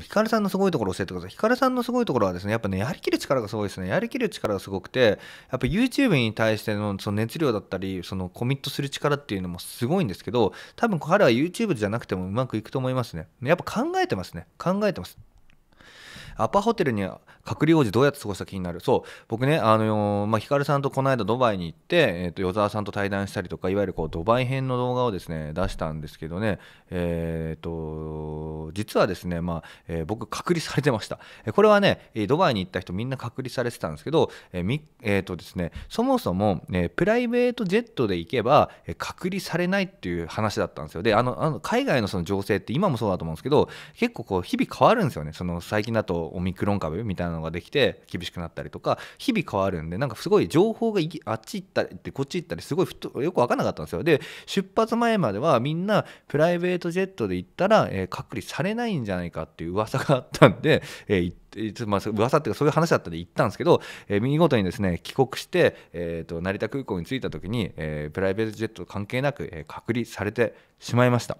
ヒカルさんのすごいところ教えてください。ヒカルさんのすごいところはですね、やっぱね、やりきる力がすごいですね。やりきる力がすごくて、やっぱ YouTube に対してのその熱量だったり、そのコミットする力っていうのもすごいんですけど、多分彼は YouTube じゃなくてもうまくいくと思いますね。やっぱ考えてますね。考えてます。アパホテルに隔離王子どうやって過ごした気になるそう僕ねあのー、まあ、ヒカルさんとこの間ドバイに行って、えーと、与沢さんと対談したりとかいわゆるこうドバイ編の動画をですね出したんですけどねえっ、ー、と実はですね、まあえー、僕隔離されてましたこれはねドバイに行った人みんな隔離されてたんですけどえー、みえー、とですねそもそも、ね、プライベートジェットで行けば隔離されないっていう話だったんですよであのあの海外のその情勢って今もそうだと思うんですけど結構こう日々変わるんですよねその最近だとオミクロン株みたいなのができて厳しくなったりとか日々変わるんでなんかすごい情報があっち行ったりってこっち行ったりすごいよく分かんなかったんですよで出発前まではみんなプライベートジェットで行ったら、えー、隔離されないんじゃないかっていう噂があったんで、えー、行って。まあ、噂っていうかそういう話だったんで行ったんですけど、えー、見事にですね帰国して、えーと、と成田空港に着いた時に、えー、プライベートジェット関係なく、えー、隔離されてしまいました。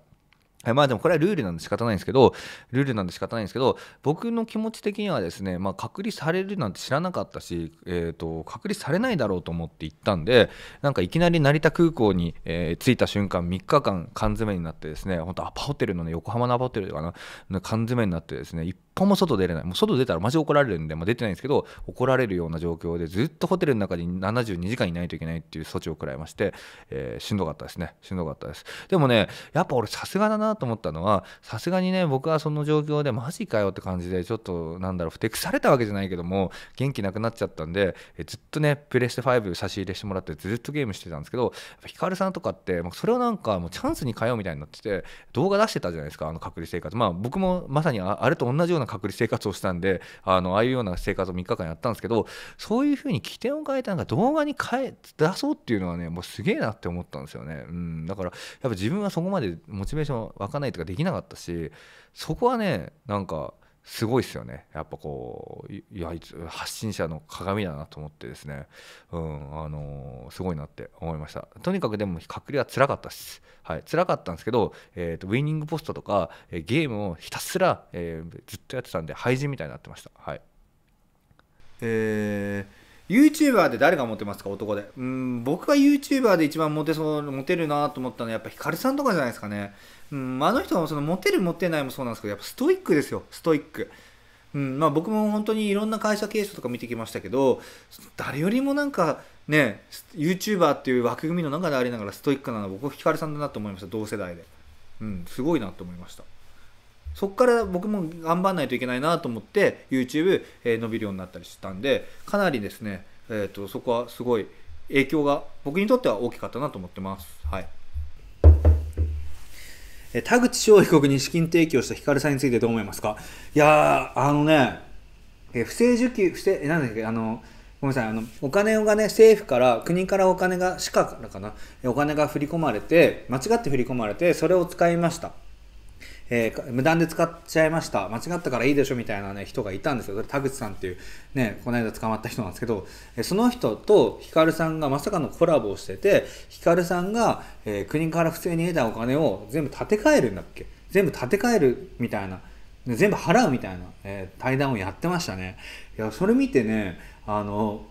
はい、まあでもこれはルールなんで仕方ないんですけど、ルールなんで仕方ないんですけど、僕の気持ち的にはですね、まあ、隔離されるなんて知らなかったし、えーと、隔離されないだろうと思って行ったんで、なんかいきなり成田空港に、えー、着いた瞬間、3日間缶詰になってですね、本当アパホテルのね、横浜のアパホテルとかな、缶詰になってですね、1歩も外出れない。もう外出たらマジ怒られるんで、まあ、出てないんですけど、怒られるような状況で、ずっとホテルの中に72時間いないといけないっていう措置を食らいまして、えー、しんどかったですね。しんどかったです。でもね、やっぱ俺さすがだなと思ったのは、さすがにね、僕はその状況でマジかよって感じで、ちょっとなんだろう、ふてくされたわけじゃないけども、元気なくなっちゃったんで、えー、ずっとね、プレステ5差し入れしてもらって、ずっとゲームしてたんですけど、ヒカルさんとかって、まあ、それをなんかもうチャンスに変えようみたいになってて、動画出してたじゃないですか、あの隔離生活。まあ僕もまさにあれと同じようなな隔離生活をしたんであのああいうような生活を3日間やったんですけどそういうふうに起点を変えたんか動画に変え出そうっていうのはねもうすげえなって思ったんですよね、うん、だからやっぱ自分はそこまでモチベーション湧かないとかできなかったしそこはねなんかすごいですよねやっぱこういや発信者の鏡だなと思ってですね、うんあのすごいなって思いましたとにかくでも隔離はつらかったですはい辛かったんですけど、えーと、ウィニングポストとか、えゲームをひたすら、えー、ずっとやってたんで廃人みたいになってましたはいえー YouTuber で誰がモテますか男で。うん、僕が YouTuber で一番モテそう、モテるなと思ったのはやっぱヒカルさんとかじゃないですかね。うん、あの人のそのモテるモテないもそうなんですけど、やっぱストイックですよ、ストイック。うん、まあ僕も本当にいろんな会社経営者とか見てきましたけど、誰よりもなんかね、YouTuber っていう枠組みの中でありながらストイックなのは僕はヒカルさんだなと思いました、同世代で。うん、すごいなと思いました。そこから僕も頑張らないといけないなと思って YouTube、え伸びるようになったりしたんでかなりですね、えーと、そこはすごい影響が僕にとっては大きかったなと思ってます。はい田口翔被告に資金提供したヒカルさんについてどう思いますかいやあのね、え不正受給、不正、なんだっけ、あの、ごめんなさい、あの、お金がね、政府から、国からお金が、市からかな、お金が振り込まれて、間違って振り込まれて、それを使いました。えー、無断で使っちゃいました。間違ったからいいでしょみたいなね、人がいたんですよ。田口さんっていう、ね、この間捕まった人なんですけど、えその人とヒカルさんがまさかのコラボをしてて、ヒカルさんが、えー、国から不正に得たお金を全部立て替えるんだっけ全部立て替えるみたいな。全部払うみたいな、えー、対談をやってましたね。いや、それ見てね、あの、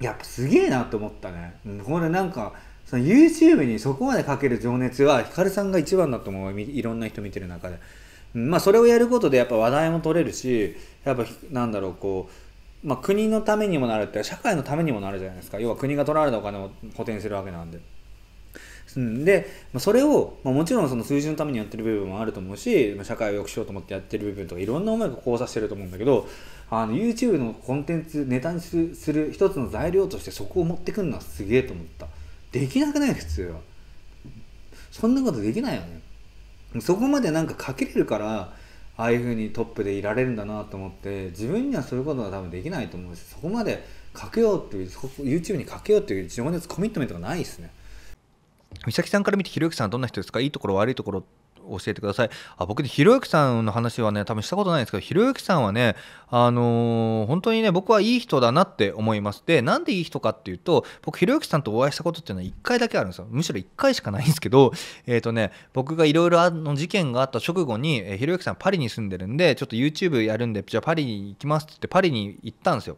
やっぱすげえなと思ったね。これなんか、その YouTube にそこまでかける情熱はヒカルさんが一番だと思ういろんな人見てる中で、まあ、それをやることでやっぱ話題も取れるしやっぱなんだろうこう、まあ、国のためにもなるって社会のためにもなるじゃないですか要は国が取られたお金を補填するわけなんで。うん、で、まあ、それを、まあ、もちろんその数字のためにやってる部分もあると思うし、まあ、社会を良くしようと思ってやってる部分とかいろんな思いが交差してると思うんだけどあの YouTube のコンテンツネタにする一つの材料としてそこを持ってくるのはすげえと思った。できなくない普通はそんなことできないよねそこまでなんかかけれるからああいう風にトップでいられるんだなと思って自分にはそういうことは多分できないと思うしそこまでかけようっていう YouTube にかけようっていう情熱コミットメントがないですね美咲さんから見てひろゆきさんどんな人ですかいいところ悪いところ教えてください。あ僕ね、ひろゆきさんの話はね、多分したことないんですけど、ひろゆきさんはね、あのー、本当にね、僕はいい人だなって思います。で、なんでいい人かっていうと、僕、ひろゆきさんとお会いしたことっていうのは1回だけあるんですよ。むしろ1回しかないんですけど、えっ、ー、とね、僕がいろいろあの事件があった直後に、えひろゆきさんパリに住んでるんで、ちょっと YouTube やるんで、じゃあパリに行きますって言って、パリに行ったんですよ。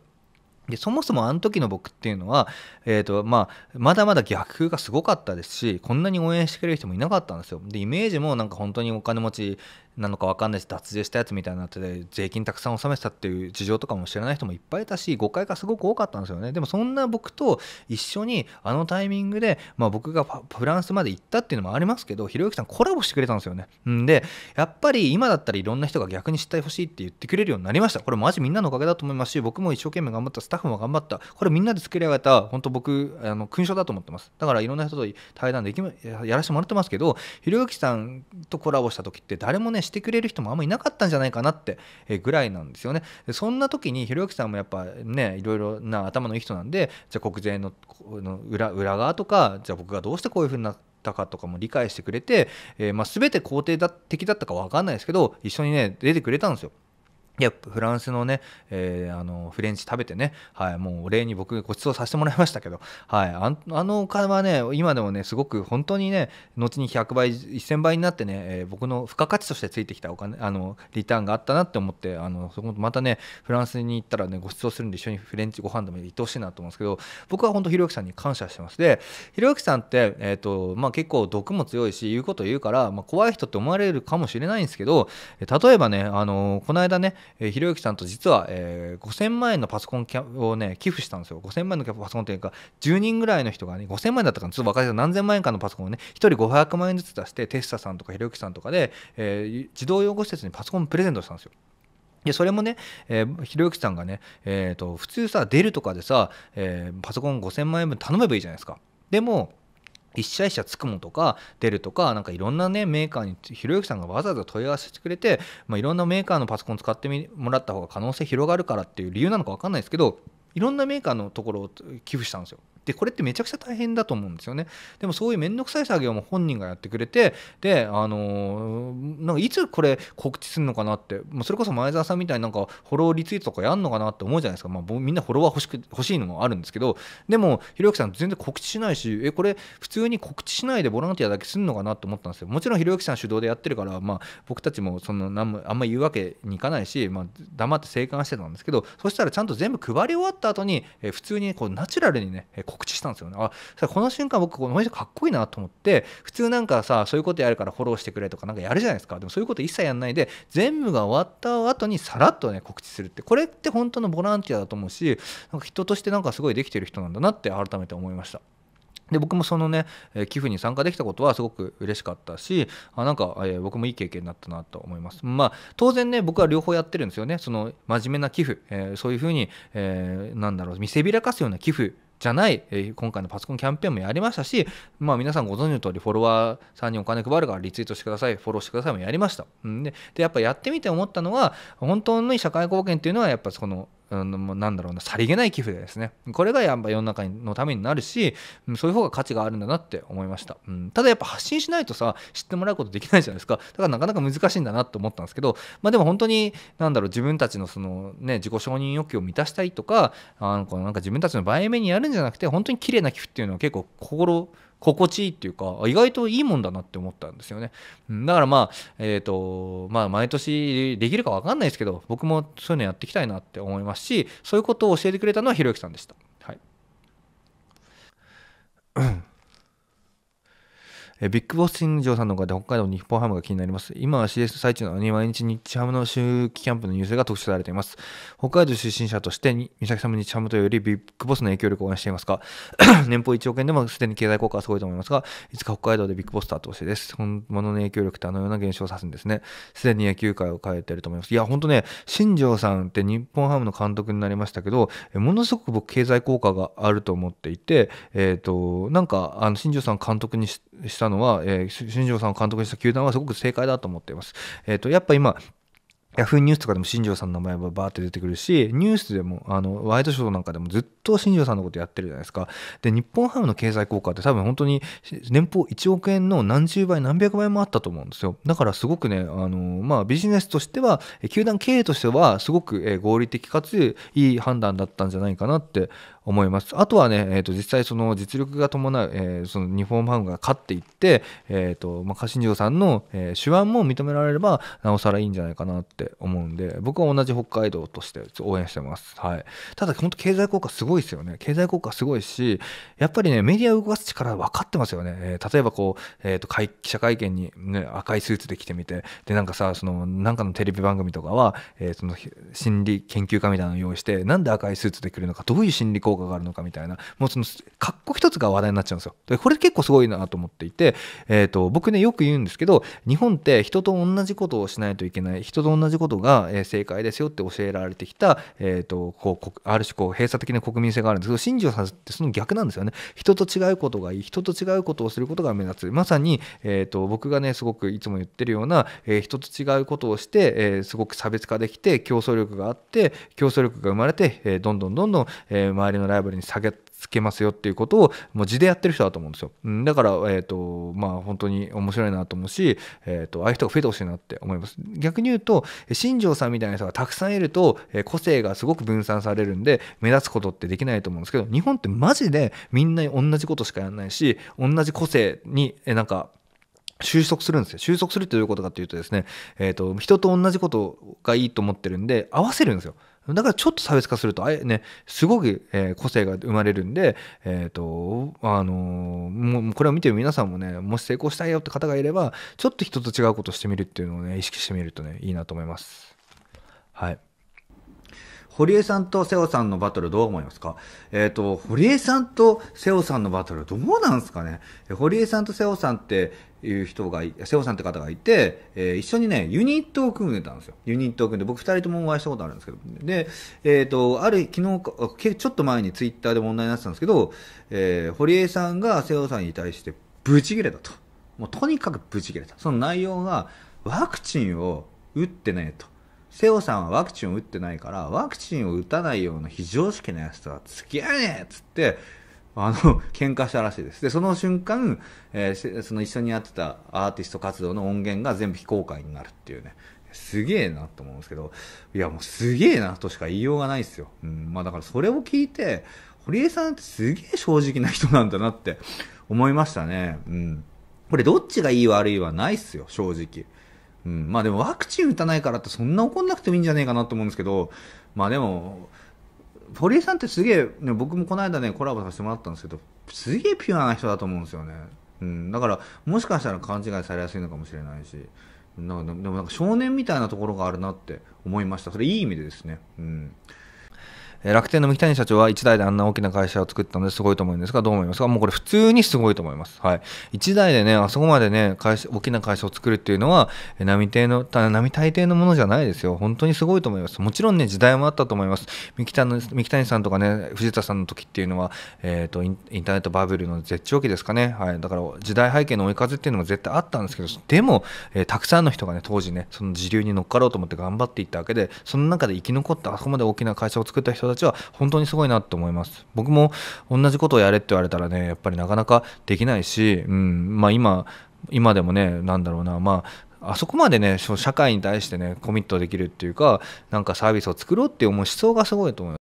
でそもそもあの時の僕っていうのは、えーとまあ、まだまだ逆風がすごかったですしこんなに応援してくれる人もいなかったんですよでイメージもなんか本当にお金持ちなのか分かんないです脱税したやつみたいになってて税金たくさん納めてたっていう事情とかも知らない人もいっぱいいたし誤解がすごく多かったんですよねでもそんな僕と一緒にあのタイミングで、まあ、僕がフランスまで行ったっていうのもありますけどひろゆきさんコラボしてくれたんですよねんでやっぱり今だったらいろんな人が逆に知ってほしいって言ってくれるようになりましたこれマジみんなのおかげだと思いますし僕も一生懸命頑張ったスタッフも頑張ったこれみんなで作り上げた本当僕あの勲章だと思ってますだからいろんな人と対談できやらせてもらってますけどひろゆきさんとコラボした時って誰もねしてくれる人もあんまいなかったんじゃないかなってぐらいなんですよね。そんな時にひろゆきさんもやっぱねいろいろな頭のいい人なんでじゃあ国税の裏裏側とかじゃあ僕がどうしてこういうふうになって。たかとかも理解してくれて、えー、まあ、全て肯定的だったか分かんないですけど一緒にね出てくれたんですよ。やっぱフランスのね、えー、あのフレンチ食べてね、はい、もうお礼に僕ご馳走させてもらいましたけど、はい、ああのお金はね今でもねすごく本当にね後に100倍1000倍になってね、えー、僕の付加価値としてついてきたお金あのリターンがあったなって思ってあのそこまたねフランスに行ったらねご馳走するんで一緒にフレンチご飯でも行ってほしいなと思うんですけど僕は本当ひろゆきさんに感謝してますでひろゆきさんって、えーとまあ、結構毒も強いし言うこと言うから、まあ、怖い人って思われるかもしれないんですけど例えばねあのこの間ねえー、ひろゆきさんと実は、えー、5000万円のパソコンをね、寄付したんですよ。5000万円のパソコンというか、10人ぐらいの人がね、5000万円だったかな、ちょっと分かりません何千万円かのパソコンをね、1人500万円ずつ出して、テスタさんとかひろゆきさんとかで、えー、児童養護施設にパソコンプレゼントしたんですよ。やそれもね、えー、ひろゆきさんがね、えーと、と普通さ出るとかでさ、えー、パソコン5000万円分頼めばいいじゃないですかでも一社一社つくもとか出るとかなんかいろんなねメーカーにひろゆきさんがわざわざ問い合わせてくれて、まあ、いろんなメーカーのパソコン使ってもらった方が可能性広がるからっていう理由なのか分かんないですけどいろんなメーカーのところを寄付したんですよでこれってめちゃくちゃ大変だと思うんですよねでもそういう面倒くさい作業も本人がやってくれてであのー、なんかいつこれ告知するのかなってもうそれこそ前澤さんみたいになんかフォローリツイートとかやんのかなって思うじゃないですか、まあ、みんなフォロワー欲しく欲しいのもあるんですけどでもひろゆきさん全然告知しないしえこれ普通に告知しないでボランティアだけするのかなと思ったんですよもちろんひろゆきさん主導でやってるから、まあ、僕たちもそのもあんまり言うわけにいかないし、まあ、黙って静観してたんですけどそしたらちゃんと全部配り終わった後に、え普通にこうナチュラルにね告告知したんですよねあこの瞬間僕この人かっこいいなと思って普通なんかさそういうことやるからフォローしてくれとかなんかやるじゃないですかでもそういうこと一切やんないで全部が終わった後にさらっとね告知するってこれって本当のボランティアだと思うしなんか人としてなんかすごいできてる人なんだなって改めて思いました。で僕もそのね、え寄付に参加できたことはすごく嬉しかったしあなんか、え僕もいい経験になったなと思いますまあ当然ね僕は両方やってるんですよねその真面目な寄付、えー、そういうふうに、えー、なんだろう見せびらかすような寄付じゃない、え今回のパソコンキャンペーンもやりましたし、まあ、皆さんご存知の通りフォロワーさんにお金配るからリツイートしてくださいフォローしてくださいもやりました。うんで、でやっぱやってみて思ったのは本当に社会貢献っていうのはやっぱそのあのなんだろうなさりげない寄付でですねこれがやっぱ世の中のためになるしそういう方が価値があるんだなって思いました、うん、ただやっぱ発信しないとさ知ってもらうことできないじゃないですかだからなかなか難しいんだなと思ったんですけどまあでも本当になんだろう自分たちのそのね自己承認欲求を満たしたいとかあのこのなんか自分たちの合目にやるんじゃなくて本当に綺麗な寄付っていうのは結構心心地いいっていうか意外といいもんだなって思ったんですよね、だからまあえっ、ー、とまあ毎年できるか分かんないですけど僕もそういうのやっていきたいなって思いますしそういうことを教えてくれたのはひろゆきさんでしたはい えビッグボス新庄さんの方で北海道日本ハムが気になります。今は CS 最中のに毎日日ハムの秋季キャンプのニュースが特集されています。北海道出身者としてに、美咲さんも日ハムというよりビッグボスの影響力を応援していますか 年俸1億円でもすでに経済効果はすごいと思いますが、いつか北海道でビッグボスと後押しです。本物の影響力ってあのような現象を指すんですね。すでに野球界を変えてると思います。いや、ほんとね、新庄さんって日本ハムの監督になりましたけど、ものすごく僕経済効果があると思っていて、えっ、ー、と、なんか、あの新庄さん監督にしたしたのは、えー、新庄さんを監督にした球団はすごく正解だと思っています。えっ、ー、と、やっぱ今、ヤフーニュースとかでも新庄さんの名前はバーって出てくるし、ニュースでも、あの、ワイドショーなんかでもずっと新庄さんのことやってるじゃないですか。で、日本ハムの経済効果って多分本当に年俸1億円の何十倍何百倍もあったと思うんですよ。だからすごくね、あの、まあビジネスとしては、球団経営としてはすごく合理的かついい判断だったんじゃないかなって思います。あとはね、えーと、実際その実力が伴う、えー、その日本ファンが勝っていって、えーとまあ、家臣城さんの、えー、手腕も認められればなおさらいいんじゃないかなって思うんで僕は同じ北海道として応援してます。はい、ただ本当経済効果すごいですよね。経済効果すごいしやっぱりねメディアを動かす力分かってますよね。えー、例えばこう、えーと、会記者会見に、ね、赤いスーツで来てみてでなんかさそのなんかのテレビ番組とかは、えー、その心理研究家みたいなのを用意してなんで赤いスーツで来るのかどういう心理効果効果があるのかみたいなもうその格好一つが話題になっちゃうんですよでこれ結構すごいなと思っていて、えーと、僕ねよく言うんですけど日本って人と同じことをしないといけない人と同じことが、え正解ですよって教えられてきた、えーと、こうある種こう閉鎖的な国民性があるんですけど新庄さんってその逆なんですよね人と違うことがいい人と違うことをすることが目立つまさに、えーと、僕がねすごくいつも言ってるような、えー、人と違うことをして、えー、すごく差別化できて競争力があって競争力が生まれて、えー、どんどんどんどん、え周りののライバルに下げつけますよっていうことをもう字でやってる人だと思うんですよ、うん、だから、えーとまあ、本当に面白いなと思うし、えーと、ああいう人が増えてほしいなって思います逆に言うと新庄さんみたいな人がたくさんいるとえ個性がすごく分散されるんで目立つことってできないと思うんですけど日本ってマジでみんな同じことしかやらないし同じ個性にえなんか収束するんですよ。収束するってどういうことかっていうとですね、えっ、ー、と、人と同じことがいいと思ってるんで、合わせるんですよ。だからちょっと差別化すると、あね、すごく、え個性が生まれるんで、えっ、ー、と、あのもうこれを見てる皆さんもね、もし成功したいよって方がいれば、ちょっと人と違うことしてみるっていうのをね、意識してみるとね、いいなと思います。はい。堀江さんと瀬尾さんのバトルどう思いますかえっ、ー、と、堀江さんと瀬尾さんのバトルどうなんですかね堀江さんと瀬尾さんっていう人が、瀬尾さんって方がいて、えー、一緒にね、ユニットを組んでたんですよ。ユニットを組んで、僕二人ともお会いしたことあるんですけど。で、えっ、ー、と、ある、昨日、ちょっと前にツイッターで問題になってたんですけど、えー、堀江さんが瀬尾さんに対して、ブチ切れたと。もうとにかくブチ切れた。その内容が、ワクチンを打ってねと。瀬尾さんはワクチンを打ってないから、ワクチンを打たないような非常識なやつとは付き合えねえっつって、あの、喧嘩したらしいです。で、その瞬間、えー、その一緒にやってたアーティスト活動の音源が全部非公開になるっていうね。すげえなと思うんですけど、いやもうすげえなとしか言いようがないですよ。うん、まあだからそれを聞いて、堀江さんってすげえ正直な人なんだなって思いましたね。うん。これどっちがいい悪いはないっすよ、正直。うん、まあでもワクチン打たないからってそんな怒んなくてもいいんじゃねえかなと思うんですけど、まあでも、堀江さんってすげえ、ね、僕もこの間ね、コラボさせてもらったんですけど、すげえピュアな人だと思うんですよね。うん、だから、もしかしたら勘違いされやすいのかもしれないし、なんかでもなんか少年みたいなところがあるなって思いました。それいい意味でですね。うん。楽天の三木谷社長は1台であんな大きな会社を作ったのですごいと思うんですが、どう思いますかもうこれ普通にすごいと思います。はい。1台でね、あそこまでね、会社大きな会社を作るっていうのは、並大の、並大抵のものじゃないですよ。本当にすごいと思います。もちろんね、時代もあったと思います。三木谷三木谷さんとかね、藤田さんの時っていうのは、えっ、ー、とイン、ターネットバブルの絶頂期ですかね。はい。だから、時代背景の追い風っていうのも絶対あったんですけど、でも、えー、たくさんの人がね、当時ね、その時流に乗っかろうと思って頑張っていったわけで、その中で生き残った、あそこまで大きな会社を作った人たちたちは本当にすごいなと思います僕も同じことをやれって言われたらねやっぱりなかなかできないし、うん、まあ今今でもね何だろうなまああそこまでね社会に対してねコミットできるっていうかなんかサービスを作ろうっていう思う思想がすごいと思います。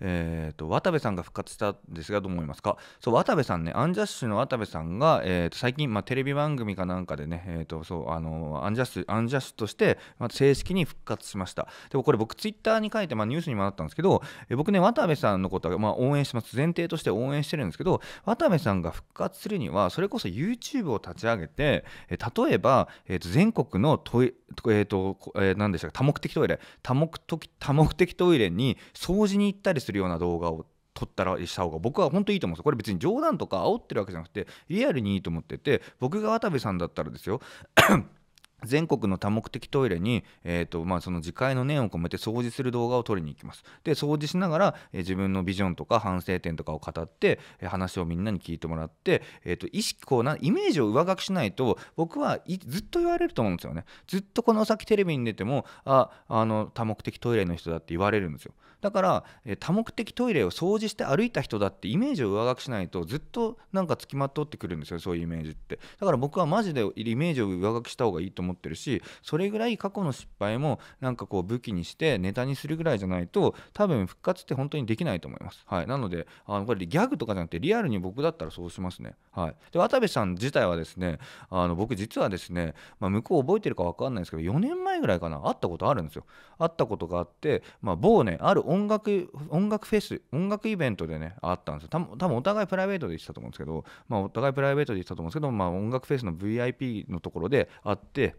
えーと、渡部さんが復活したんですがどう思いますかそう渡部さんねアンジャッシュの渡部さんが、えーと、最近、まあ、テレビ番組かなんかでね、えーと、そうあのアンジャッシュアンジャッシュとして、まあ、正式に復活しましたでもこれ僕ツイッターに書いて、まあ、ニュースにもなったんですけど、えー、僕ね渡部さんのことは、まあ、応援します前提として応援してるんですけど渡部さんが復活するにはそれこそ YouTube を立ち上げて、えー、例えば、えー、と全国のトイえっ、ー、と、えー、何でしたか多目的トイレ多目的多目的トイレに掃除に行ったりするような動画を撮ったらした方が僕は本当いいと思うんですこれ別に冗談とか煽ってるわけじゃなくてリアルにいいと思ってて僕が渡部さんだったらですよ 全国の多目的トイレに、えーとまあ、その自戒の念を込めて掃除する動画を撮りに行きます。で掃除しながら、えー、自分のビジョンとか反省点とかを語って、えー、話をみんなに聞いてもらって、えーと、と意識こうなイメージを上書きしないと僕はいずっと言われると思うんですよね。ずっとこの先テレビに出てもああの多目的トイレの人だって言われるんですよ。だから多目的トイレを掃除して歩いた人だってイメージを上書きしないとずっとなんかつきまとってくるんですよそういうイメージってだから僕はマジでイメージを上書きした方がいいと思ってるしそれぐらい過去の失敗もなんかこう武器にしてネタにするぐらいじゃないと多分復活って本当にできないと思いますはいなのであのこれギャグとかじゃなくてリアルに僕だったらそうしますねはいで渡部さん自体はですねあの僕実はですね、まあ、向こう覚えてるか分かんないですけど4年前ぐらいかな会ったことあるんですよ会ったことがあってまあ某ねある音楽音楽フェス音楽イベントでねあったんですよ多分お互いプライベートで行ってたと思うんですけどまあお互いプライベートで行ってたと思うんですけどまあ音楽フェスの VIP のところであって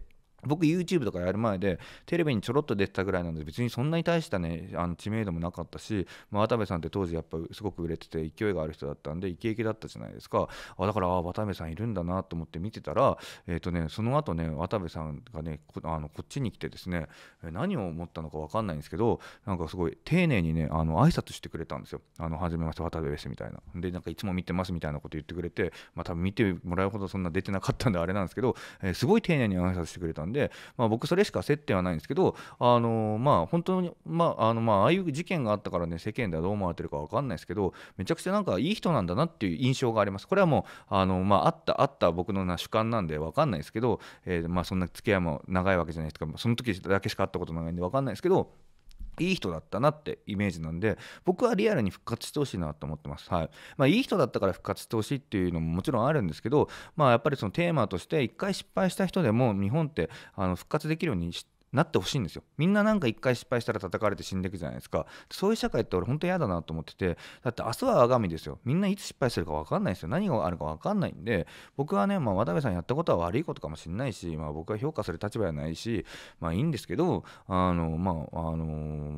僕 YouTube とかやる前でテレビにちょろっと出てたぐらいなんで別にそんなに大したねあの知名度もなかったし、まあ、渡部さんって当時やっぱすごく売れてて勢いがある人だったんでイケイケだったじゃないですかあだからあ渡部さんいるんだなと思って見てたらえっ、ー、とねその後ね渡部さんがねこあのこっちに来てですね何を思ったのか分かんないんですけどなんかすごい丁寧にねあの挨拶してくれたんですよ「あの初めまして渡部です」みたいなでなんかいつも見てますみたいなこと言ってくれてまあ多分見てもらうほどそんな出てなかったんであれなんですけど、えー、すごい丁寧に挨拶してくれたんでで、まあ、僕それしか接点はないんですけどあのまあ本当に、まああのまあ、ああいう事件があったからね世間ではどう思われてるか分かんないですけどめちゃくちゃなんかいい人なんだなっていう印象がありますこれはもうあの、まあ、あったあった僕のな主観なんで分かんないですけど、えー、まあ、そんな付き合いも長いわけじゃないですかその時だけしか会ったことないんで分かんないですけどいい人だったなってイメージなんで僕はリアルに復活してほしいなと思ってます、はいまあ、いい人だったから復活してほしいっていうのももちろんあるんですけど、まあ、やっぱりそのテーマとして1回失敗した人でも日本ってあの復活できるようにしてなってほしいんですよみんななんか一回失敗したら叩かれて死んでいくじゃないですかそういう社会って俺本当嫌だなと思っててだって明日は我が身ですよみんないつ失敗するか分かんないですよ何があるか分かんないんで僕はね、まあ、渡部さんやったことは悪いことかもしれないし、まあ、僕は評価する立場じゃないしまあいいんですけどあのまああの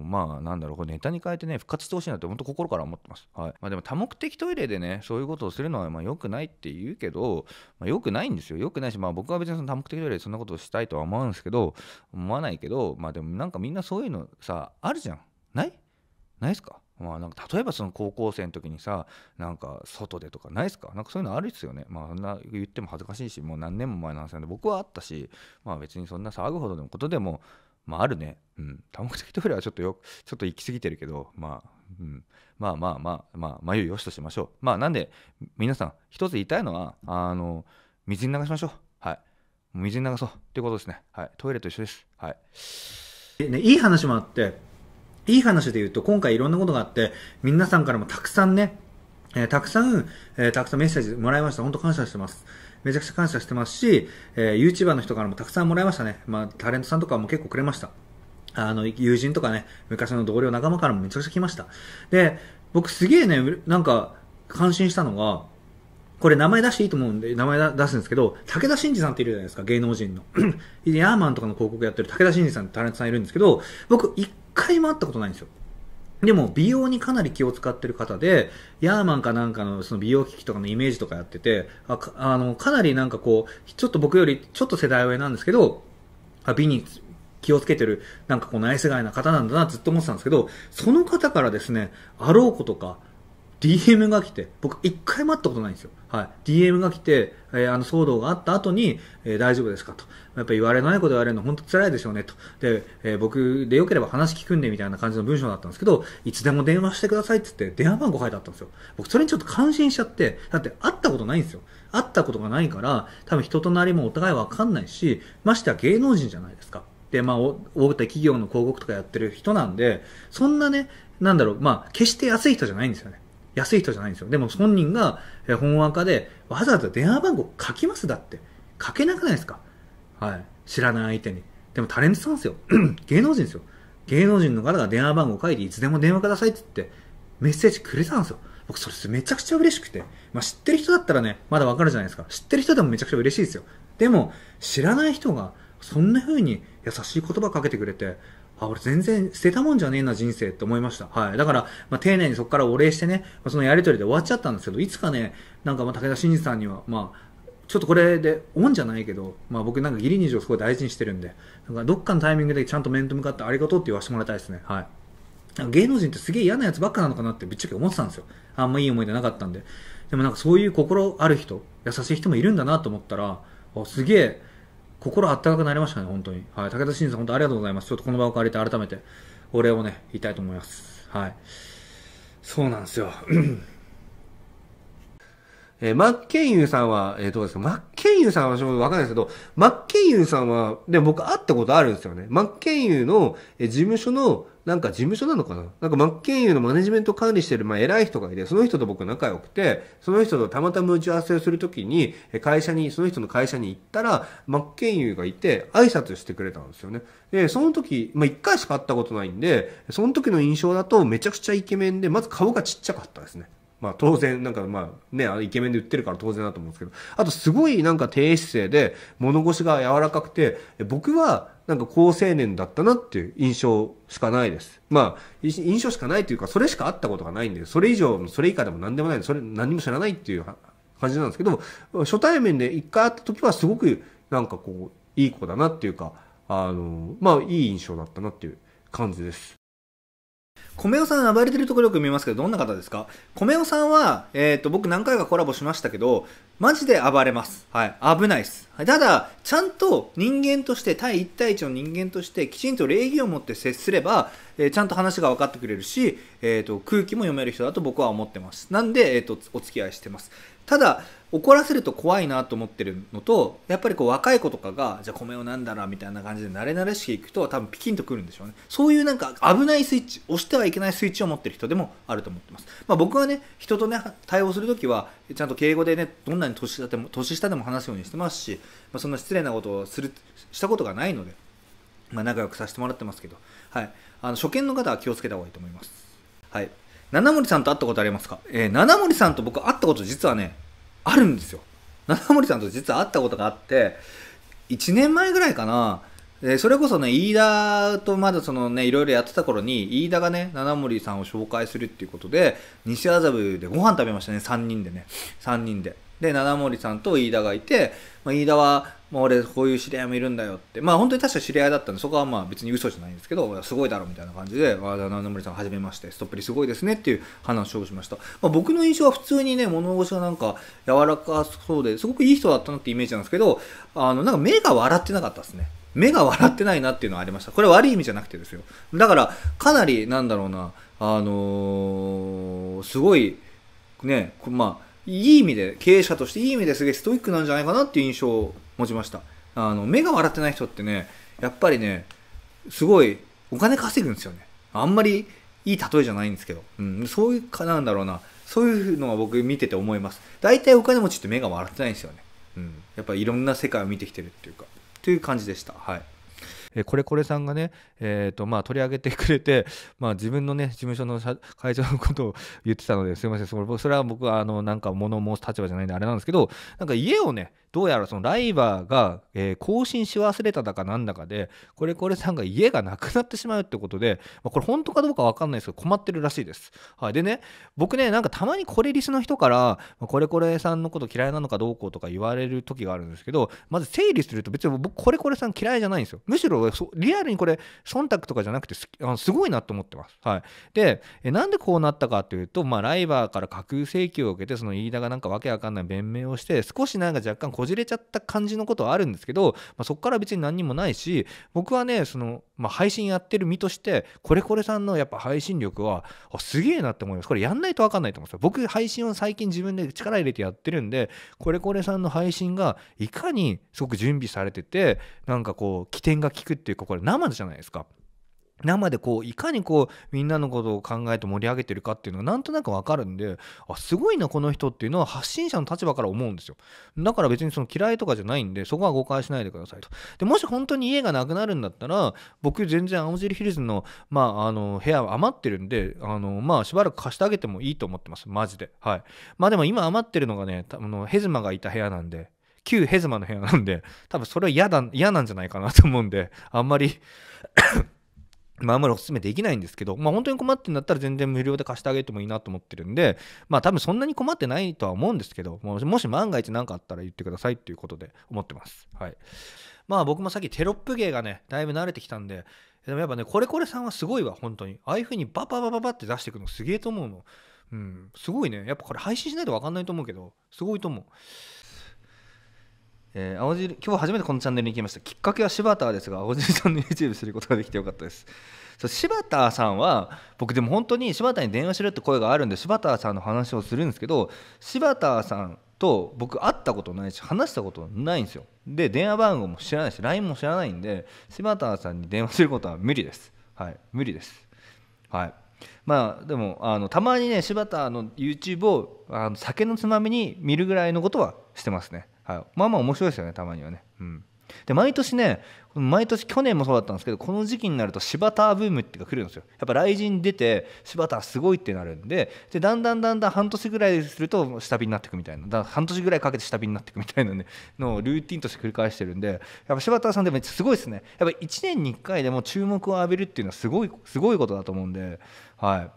まあなんだろうこれネタに変えてね復活してほしいなって本当心から思ってます、はいまあ、でも多目的トイレでねそういうことをするのはまあ良くないって言うけど、まあ、良くないんですよ良くないしまあ僕は別にその多目的トイレでそんなことをしたいとは思うんですけど思わないないけどまあでもなんかみんなそういうのさあるじゃんないないっすかまあ、なんか例えばその高校生の時にさなんか外でとかないですかなんかそういうのあるっすよねまあそんな言っても恥ずかしいしもう何年も前の話なんで僕はあったしまあ別にそんな騒ぐほどのことでもまああるねうん多目的トイレはちょっとよちょっと行き過ぎてるけどまあ、うん、まあまあまあまあ眉よしとしましょうまあなんで皆さん一つ言いたいのはあの水に流しましょう水に流そうということですね。はい。トイレと一緒です。はい。でね、いい話もあって、いい話で言うと、今回いろんなことがあって、皆さんからもたくさんね、えー、たくさん、えー、たくさんメッセージもらいました。本当感謝してます。めちゃくちゃ感謝してますし、えー、YouTuber の人からもたくさんもらいましたね。まあ、タレントさんとかも結構くれました。あの、友人とかね、昔の同僚仲間からもめちゃくちゃ来ました。で、僕すげえね、なんか、感心したのが、これ名前出していいと思うんで、名前出すんですけど、武田真治さんっているじゃないですか、芸能人の。ヤーマンとかの広告やってる武田真治さんってタレントさんいるんですけど、僕一回も会ったことないんですよ。でも、美容にかなり気を使ってる方で、ヤーマンかなんかのその美容機器とかのイメージとかやってて、ああのかなりなんかこう、ちょっと僕よりちょっと世代上なんですけど、美に気をつけてる、なんかこう、ナイスガイな方なんだな、ずっと思ってたんですけど、その方からですね、あろうことか、DM が来て、僕一回も会ったことないんですよ。はい。DM が来て、えー、あの騒動があった後に、えー、大丈夫ですかと。やっぱ言われないこと言われるの本当辛いでしょうねと。で、えー、僕でよければ話聞くんでみたいな感じの文章だったんですけど、いつでも電話してくださいって言って電話番号書いてあったんですよ。僕それにちょっと感心しちゃって、だって会ったことないんですよ。会ったことがないから、多分人となりもお互いわかんないし、ましては芸能人じゃないですか。で、まあ、大手企業の広告とかやってる人なんで、そんなね、なんだろう、まあ、決して安い人じゃないんですよね。安い人じゃないんですよ。でも本人が本赤でわざわざ電話番号書きますだって。書けなくないですかはい。知らない相手に。でもタレントさんですよ。芸能人ですよ。芸能人の方が電話番号書いていつでも電話くださいって言ってメッセージくれたんですよ。僕それめちゃくちゃ嬉しくて。まあ、知ってる人だったらね、まだわかるじゃないですか。知ってる人でもめちゃくちゃ嬉しいですよ。でも知らない人がそんな風に優しい言葉かけてくれて、あ、俺全然捨てたもんじゃねえな人生って思いました。はい。だから、まあ、丁寧にそこからお礼してね、まあ、そのやりとりで終わっちゃったんですけど、いつかね、なんかまあ武田真治さんには、まあ、ちょっとこれで、恩じゃないけど、まあ僕なんか義理人情すごい大事にしてるんで、なんかどっかのタイミングでちゃんと面と向かってありがとうって言わせてもらいたいですね。はい。芸能人ってすげえ嫌なやつばっかなのかなってぶっちゃけ思ってたんですよ。あんまいい思い出なかったんで。でもなんかそういう心ある人、優しい人もいるんだなと思ったら、すげえ、心あったかくなりましたね、本当に。はい、武田信さん、本当ありがとうございます。ちょっとこの場を借りて改めてお礼をね、言いたいと思います。はい。そうなんですよ。えー、マッケンユーさんは、えー、どうですかマッケンユーさんは私もわかんないですけど、マッケンユーさんは、で、僕会ったことあるんですよね。マッケンユーの、えー、事務所の、なんか事務所なのかななんかマッケンユーのマネジメント管理してる、まあ、偉い人がいて、その人と僕仲良くて、その人とたまたま打ち合わせをするときに、会社に、その人の会社に行ったら、マッケンユーがいて、挨拶してくれたんですよね。で、その時、まあ、一回しか会ったことないんで、その時の印象だとめちゃくちゃイケメンで、まず顔がちっちゃかったですね。まあ当然、なんかまあね、イケメンで売ってるから当然だと思うんですけど、あとすごいなんか低姿勢で物腰が柔らかくて、僕はなんか好青年だったなっていう印象しかないです。まあ、印象しかないというか、それしかあったことがないんで、それ以上、それ以下でも何でもないんで、それ何も知らないっていう感じなんですけど、初対面で一回会った時はすごくなんかこう、いい子だなっていうか、あの、まあいい印象だったなっていう感じです。米尾さん暴れてるところよく見ますけど、どんな方ですか米尾さんは、えっ、と、僕何回かコラボしましたけど、マジで暴れます。はい。危ないです。ただ、ちゃんと人間として、対1対1の人間として、きちんと礼儀を持って接すれば、えー、ちゃんと話が分かってくれるし、えっ、と、空気も読める人だと僕は思ってます。なんで、えっ、と、お付き合いしてます。ただ、怒らせると怖いなと思ってるのとやっぱりこう若い子とかがじゃあ米をなんだらみたいな感じで慣れ慣れしくいくと多分ピキンとくるんでしょうねそういうなんか危ないスイッチ押してはいけないスイッチを持ってる人でもあると思ってます、まあ、僕はね人とね対応するときはちゃんと敬語でねどんなに年下でも年下でも話すようにしてますし、まあ、そんな失礼なことをするしたことがないので、まあ、仲良くさせてもらってますけど、はい、あの初見の方は気をつけた方がいいと思いますはい七森さんと会ったことありますか、えー、七森さんと僕会ったこと実はねあるんですよ。七森さんと実は会ったことがあって、1年前ぐらいかな、えそれこそね、飯田とまだそのね、いろいろやってた頃に、飯田がね、七森さんを紹介するっていうことで、西麻布でご飯食べましたね、3人でね。3人で。で、七森さんと飯田がいて、まあ、飯田はまあ、俺こういう知り合いもいるんだよってまあ本当に確か知り合いだったんでそこはまあ別に嘘じゃないんですけどすごいだろみたいな感じで「ああ野村さんはじめましてストップリすごいですね」っていう話をしました、まあ、僕の印象は普通にね物腰がなんか柔らかそうですごくいい人だったなってイメージなんですけどあのなんか目が笑ってなかったですね目が笑ってないなっていうのはありましたこれ悪い意味じゃなくてですよだからかなりなんだろうなあのー、すごいねまあいい意味で、経営者としていい意味ですげえストイックなんじゃないかなっていう印象持ちましたあの目が笑ってない人ってねやっぱりねすごいお金稼ぐんですよねあんまりいい例えじゃないんですけど、うん、そういうかなんだろうなそういうのは僕見てて思います大体お金持ちって目が笑ってないんですよね、うん、やっぱりいろんな世界を見てきてるっていうかという感じでしたはいえこれこれさんがね、えーとまあ、取り上げてくれて、まあ、自分のね事務所の会長のことを言ってたのですいませんそれは僕はあのなんか物申す立場じゃないんであれなんですけどなんか家をねどうやらそのライバーが、えー、更新し忘れただかなんだかでこれこれさんが家がなくなってしまうってことで、まあ、これ本当かどうか分かんないですけど困ってるらしいです、はい、でね僕ねなんかたまにこれリスの人から、まこれこれさんのこと嫌いなのかどうこうとか言われる時があるんですけどまず整理すると別に僕これこれさん嫌いじゃないんですよむしろリアルにこれ忖度とかじゃなくてあのすごいなと思ってます、はい、でえなんでこうなったかというと、まあ、ライバーから架空請求を受けてその飯田がなんかわけわかんない弁明をして少しなんか若干個じれちゃった感じのことはあるんですけど、まあ、そこから別に何にもないし僕はねその、まあ、配信やってる身としてこれこれさんのやっぱ配信力はあすげえなって思いますこれやんないと分かんないと思うんですよ僕配信を最近自分で力入れてやってるんでこれこれさんの配信がいかにすごく準備されててなんかこう起点が効くっていうかこれ生じゃないですか。生でこういかにこうみんなのことを考えて盛り上げてるかっていうのがなんとなくわかるんであすごいなこの人っていうのは発信者の立場から思うんですよだから別にその嫌いとかじゃないんでそこは誤解しないでくださいとでもし本当に家がなくなるんだったら僕全然青尻ヒルズの,、まあ、あの部屋余ってるんであの、まあ、しばらく貸してあげてもいいと思ってますマジではいまあでも今余ってるのがねあのヘズマがいた部屋なんで旧ヘズマの部屋なんで多分それは嫌だ嫌なんじゃないかなと思うんであんまりまあ、あまりお勧めできないんですけど、まあ、本当に困ってんだったら全然無料で貸してあげてもいいなと思ってるんで、まあ、多分そんなに困ってないとは思うんですけど、もし万が一何かあったら言ってくださいっていうことで思ってます。はい。まあ、僕もさっきテロップ芸がね、だいぶ慣れてきたんで、でもやっぱね、これこれさんはすごいわ、本当に。ああいう風にバババババって出していくのすげえと思うの。うん、すごいね。やっぱこれ配信しないと分かんないと思うけど、すごいと思う。えー、青汁今日初めてこのチャンネルに来ましたきっかけは柴田ですが青汁さんの YouTube することができてよかったですそう柴田さんは僕でも本当に柴田に電話しろって声があるんで柴田さんの話をするんですけど柴田さんと僕会ったことないし話したことないんですよで電話番号も知らないし LINE も知らないんで柴田さんに電話することは無理ですはい無理ですはいまあでもあのたまにね柴田の YouTube をあの酒のつまみに見るぐらいのことはしてますねはい、まあまあ面白いですよねたまにはね、うん、で毎年ね毎年去年もそうだったんですけどこの時期になると柴田ブームっていうか来るんですよやっぱ来人出て柴田すごいってなるんででだんだんだんだん半年ぐらいすると下火になっていくみたいなだ半年ぐらいかけて下火になっていくみたいなねのルーティンとして繰り返してるんでやっぱ柴田さんでもすごいですねやっぱ1年に1回でも注目を浴びるっていうのはすごいすごいことだと思うんではい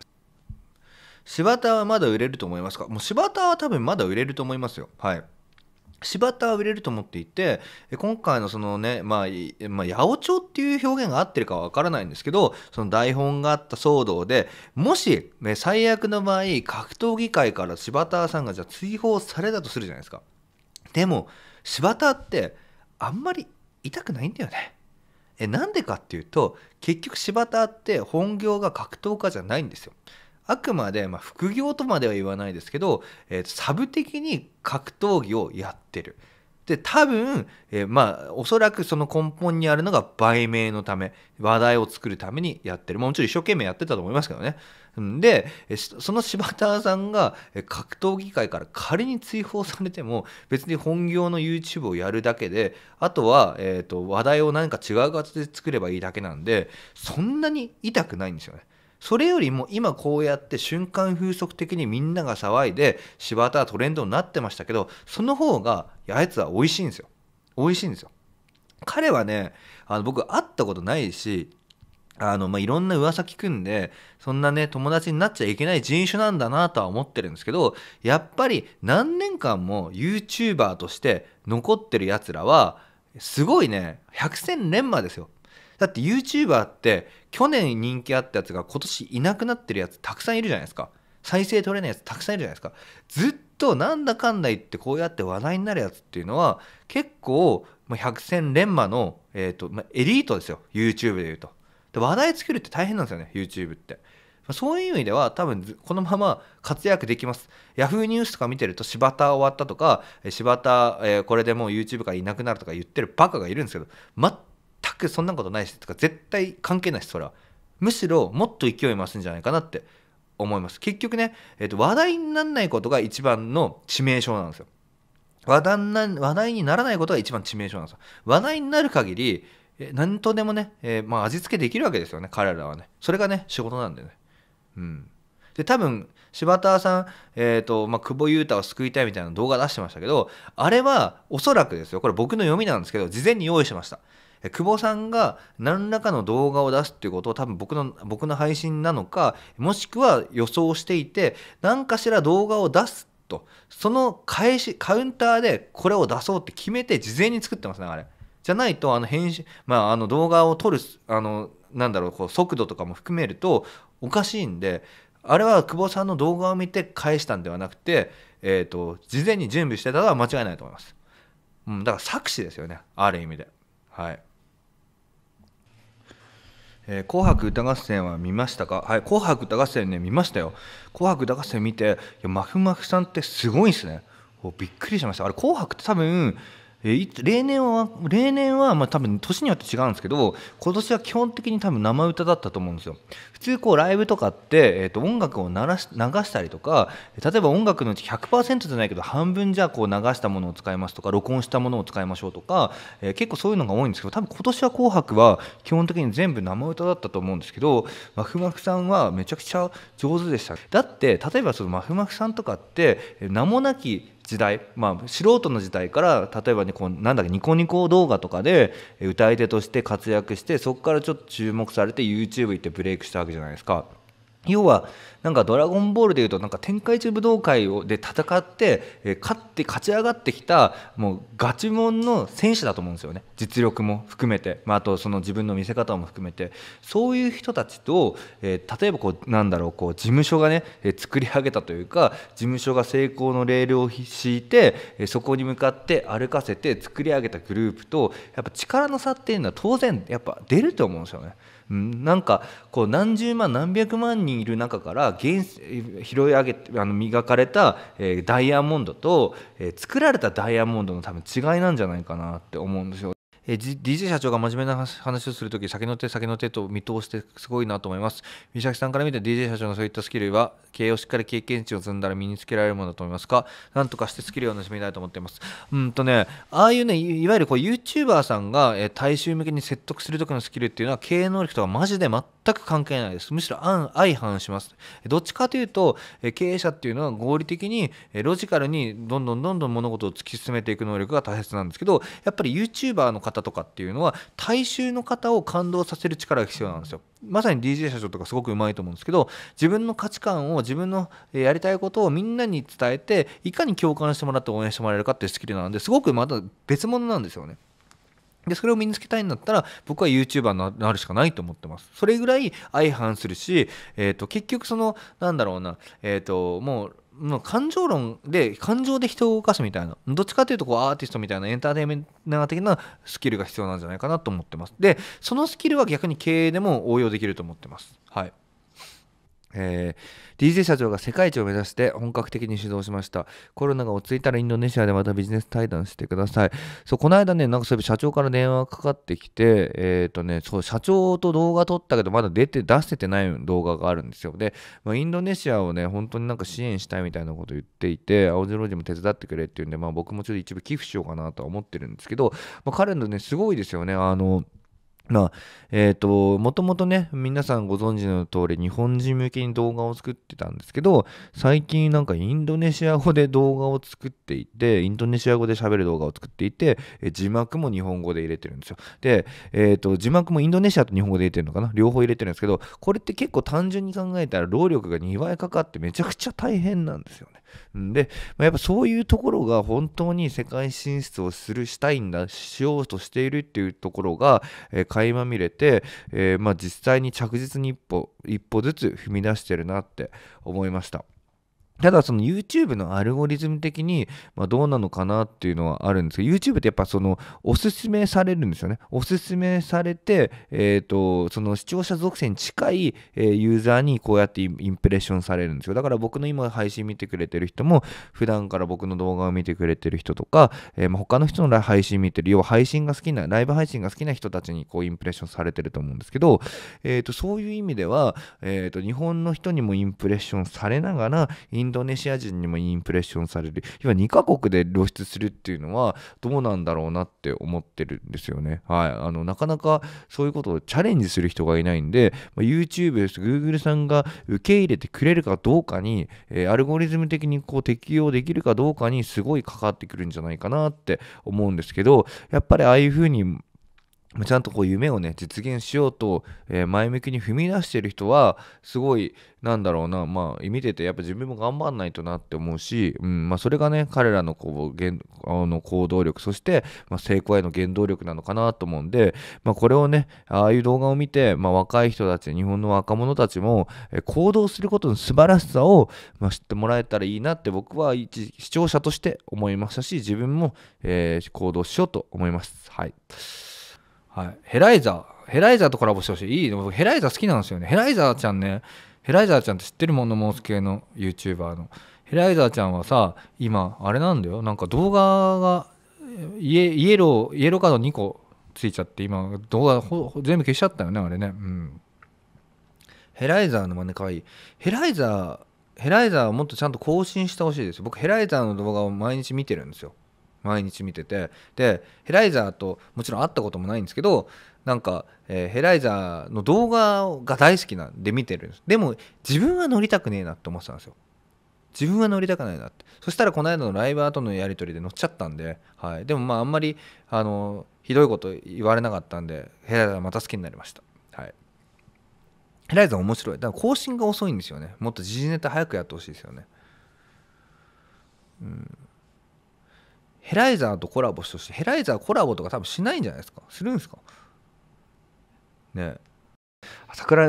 柴田はまだ売れると思いますかもう柴田は多分まだ売れると思いますよはい柴田は売れると思っていて今回のそのね、まあ、まあ、八百長っていう表現が合ってるかは分からないんですけどその台本があった騒動でもし最悪の場合格闘技界から柴田さんがじゃあ追放されたとするじゃないですかでも柴田ってあんまり痛くないんだよねえなんでかっていうと結局柴田って本業が格闘家じゃないんですよあくまで、まあ、副業とまでは言わないですけど、えー、サブ的に格闘技をやってる。で多分、えー、まあおそらくその根本にあるのが売名のため話題を作るためにやってるもちろん一生懸命やってたと思いますけどねでその柴田さんが格闘技界から仮に追放されても別に本業の YouTube をやるだけであとは、えーと話題を何か違う形で作ればいいだけなんでそんなに痛くないんですよねそれよりも今こうやって瞬間風速的にみんなが騒いで柴田はトレンドになってましたけどその方がやつは美味しいんですよ美味しいんですよ彼はねあの僕会ったことないしあの、まあ、いろんな噂聞くんで、そんなね、友達になっちゃいけない人種なんだなとは思ってるんですけど、やっぱり何年間も YouTuber として残ってる奴らは、すごいね、百戦錬磨ですよ。だって YouTuber って去年人気あったやつが今年いなくなってるやつたくさんいるじゃないですか再生取れないやつたくさんいるじゃないですかずっとなんだかんだ言ってこうやって話題になるやつっていうのは結構百戦錬磨の、えーとまあ、エリートですよ YouTube で言うとで話題作るって大変なんですよね YouTube ってそういう意味では多分このまま活躍できます。Yahoo ニュースとか見てると柴田終わったとか柴田、えー、これでもう YouTube からいなくなるとか言ってるバカがいるんですけどくそんなことないしとか絶対関係ないしそれはむしろもっと勢い増すんじゃないかなって思います結局ね、えー、と話題にならないことが一番の致命傷なんですよ話題な話題にならないことが一番致命傷なんですよ話題になる限り何とでもね、えー、まあ、味付けできるわけですよね彼らはねそれがね仕事なんでねうんで多分柴田さん、えーとまあ、久保雄太を救いたいみたいな動画出してましたけどあれはおそらくですよこれ僕の読みなんですけど事前に用意しました久保さんが何らかの動画を出すっていうことを多分僕の僕の配信なのかもしくは予想していて何かしら動画を出すとその返しカウンターでこれを出そうって決めて事前に作ってますねあれ。じゃないとあの編集、まあ、あの動画を撮るあのなんだろうこう速度とかも含めるとおかしいんであれは久保さんの動画を見て返したんではなくて、えーと、と事前に準備してたのは間違いないと思います。うん、だから作詞ですよねある意味で。はいえー、紅白歌合戦は見ましたかはい、紅白歌合戦ね、見ましたよ。紅白歌合戦見て、いや、まふまふさんってすごいんですね。びっくりしました。あれ、紅白って多分、えー、例年は例年はまあ多分年によって違うんですけど今年は基本的に多分生歌だったと思うんですよ普通こうライブとかって、えー、と音楽をし流したりとか例えば音楽のうち100%じゃないけど半分じゃこう流したものを使いますとか録音したものを使いましょうとか、えー、結構そういうのが多いんですけど多分今年は「紅白」は基本的に全部生歌だったと思うんですけどまふまふさんはめちゃくちゃ上手でしただって例えばそのまふまふさんとかって名もなき時代、まあ、素人の時代から例えば、ね、こうなんだっけニコニコ動画とかで歌い手として活躍してそこからちょっと注目されて YouTube 行ってブレイクしたわけじゃないですか。要はなんか「ドラゴンボール」でいうとなんか天下一武道会をで戦って、え勝って勝ち上がってきたもうガチモンの選手だと思うんですよね実力も含めて、まあ、あとその自分の見せ方も含めてそういう人たちと、え例えばこうなんだろうこう事務所がね、え作り上げたというか事務所が成功のレールを敷いて、えそこに向かって歩かせて作り上げたグループとやっぱ力の差っていうのは当然やっぱ出ると思うんですよね。なんかこう何十万何百万人いる中から拾い上げあの磨かれた、えダイヤモンドと、え作られたダイヤモンドの多分違いなんじゃないかなって思うんですよ。えー、DJ 社長が真面目な話をするとき、先の手先の手と見通してすごいなと思います。三崎さんから見て DJ 社長のそういったスキルは、経営をしっかり経験値を積んだら身につけられるものだと思いますかなんとかしてスキルを盗みたいと思っています。うんとね、ああいうね、いわゆるこう YouTuber さんが、えー、大衆向けに説得するときのスキルっていうのは、経営能力とはマジで全く関係ないです。むしろ相反します。どっちかというと、え経営者っていうのは合理的に、えロジカルにどんどんどんどん物事を突き進めていく能力が大切なんですけど、やっぱり YouTuber の方方とかっていうのは大衆の方を感動させる力が必要なんですよ。まさに DJ 社長とかすごくうまいと思うんですけど自分の価値観を自分のやりたいことをみんなに伝えていかに共感してもらって応援してもらえるかっていうスキルなんですごくまた別物なんですよね。でそれを身につけたいんだったら僕は YouTuber になるしかないと思ってます。それぐらい相反するし、えーと、結局そのなんだろうな、えーともうの感情論で感情で人を動かすみたいなどっちかというとこうアーティストみたいなエンターテインメント的なスキルが必要なんじゃないかなと思ってますでそのスキルは逆に経営でも応用できると思ってますはいえー、DJ 社長が世界一を目指して本格的に始動しました。コロナが落ち着いたらインドネシアでまたビジネス対談してください。そう、この間ね、なんかそういえば社長から電話かかってきて、えっ、ー、とね、そう、社長と動画撮ったけど、まだ出て、出せてない動画があるんですよ。で、まあ、インドネシアをね、本当になんか支援したいみたいなこと言っていて、青白人も手伝ってくれっていうんで、まあ僕もちょっと一部寄付しようかなとは思ってるんですけど、まあ彼のね、すごいですよね。あの、まあ、えっ、ー、と、もともとね、皆さんご存知の通り、日本人向けに動画を作ってたんですけど、最近なんかインドネシア語で動画を作っていて、インドネシア語で喋る動画を作っていて、え字幕も日本語で入れてるんですよ。で、えっ、ー、と、字幕もインドネシアと日本語で入れてるのかな両方入れてるんですけど、これって結構単純に考えたら労力が2倍かかってめちゃくちゃ大変なんですよね。で、まあ、やっぱそういうところが本当に世界進出をする、したいんだ、しようとしているっていうところが、えー垣間見れて、えー、まあ、実際に着実に一歩一歩ずつ踏み出してるなって思いました。ただその YouTube のアルゴリズム的に、まどうなのかなっていうのはあるんですけど YouTube ってやっぱそのおすすめされるんですよねおすすめされて、えーと、その視聴者属性に近い、えユーザーにこうやってインプレッションされるんですよだから僕の今配信見てくれてる人も普段から僕の動画を見てくれてる人とか、えー、ま他の人の配信見てる要は配信が好きなライブ配信が好きな人たちにこうインプレッションされてると思うんですけど、えー、とそういう意味では、えー、と日本の人にもインプレッションされながらインンドネシア人にもインプレッションされる今2カ国で露出するっていうのはどうなんだろうなって思ってるんですよねはいあのなかなかそういうことをチャレンジする人がいないんで、ま YouTube です Google さんが受け入れてくれるかどうかに、えー、アルゴリズム的にこう適用できるかどうかにすごいかかってくるんじゃないかなって思うんですけどやっぱりああいうふうにちゃんとこう夢をね実現しようと、前向きに踏み出してる人はすごいなんだろうなまあ見ててやっぱ自分も頑張んないとなって思うし、うんまあ、それがね彼らのこうあの行動力そして、成功への原動力なのかなと思うんで、まあ、これをねああいう動画を見て、まあ、若い人たち日本の若者たちも、行動することの素晴らしさを、知ってもらえたらいいなって僕は一視聴者として思いましたし自分も、行動しようと思います。はいはい、ヘライザーヘライザーとコラボしてほしいいいでヘライザー好きなんですよねヘライザーちゃんねヘライザーちゃんって知ってるもんのモース系の YouTuber のヘライザーちゃんはさ今あれなんだよなんか動画がイエイエローイエローカード2個ついちゃって今動画全部消しちゃったよねあれねうんヘライザーの真似かわいいヘライザーヘライザーをもっとちゃんと更新してほしいです僕ヘライザーの動画を毎日見てるんですよ毎日見ててでヘライザーともちろん会ったこともないんですけどなんか、えー、ヘライザーの動画が大好きなんで見てるんですでも自分は乗りたくねえなって思ってたんですよ自分は乗りたくないなってそしたらこの間のライブ後のやり取りで乗っちゃったんで、はい、でもまああんまりあのひどいこと言われなかったんでヘライザーまた好きになりました、はい、ヘライザー面白いだから更新が遅いんですよねもっと時事ネタ早くやってほしいですよねうんヘライザーとコラボしほしてヘライザーコラボとか多分しないんじゃないですかするんですかね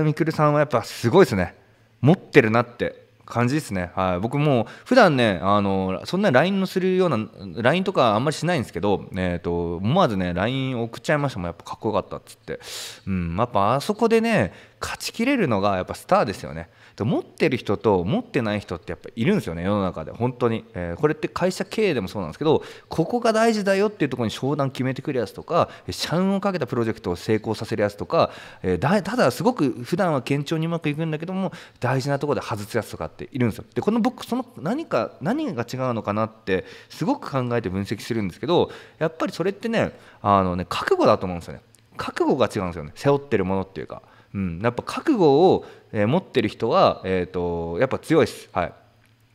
井みくるさんはやっぱすごいですね持ってるなって感じですね、はい、僕も普段ねあのそんな LINE のするような LINE とかあんまりしないんですけど、えーと、と思わずね LINE 送っちゃいましたもんやっぱかっこよかったっつって、うん、やっぱあそこでね勝ちきれるのがやっぱスターですよね持ってる人と持ってない人ってやっぱいるんですよね世の中で本当に、えー、これって会社経営でもそうなんですけどここが大事だよっていうところに商談決めてくるやつとか社運をかけたプロジェクトを成功させるやつとか、えー、だただすごく普段は堅調にうまくいくんだけども大事なところで外すやつとかっているんですよでこの僕その何か何が違うのかなってすごく考えて分析するんですけどやっぱりそれってねあのね覚悟だと思うんですよね覚悟が違うんですよね背負ってるものっていうかうん、やっぱ覚悟を、え持ってる人は、えーと、やっぱ強いです。はい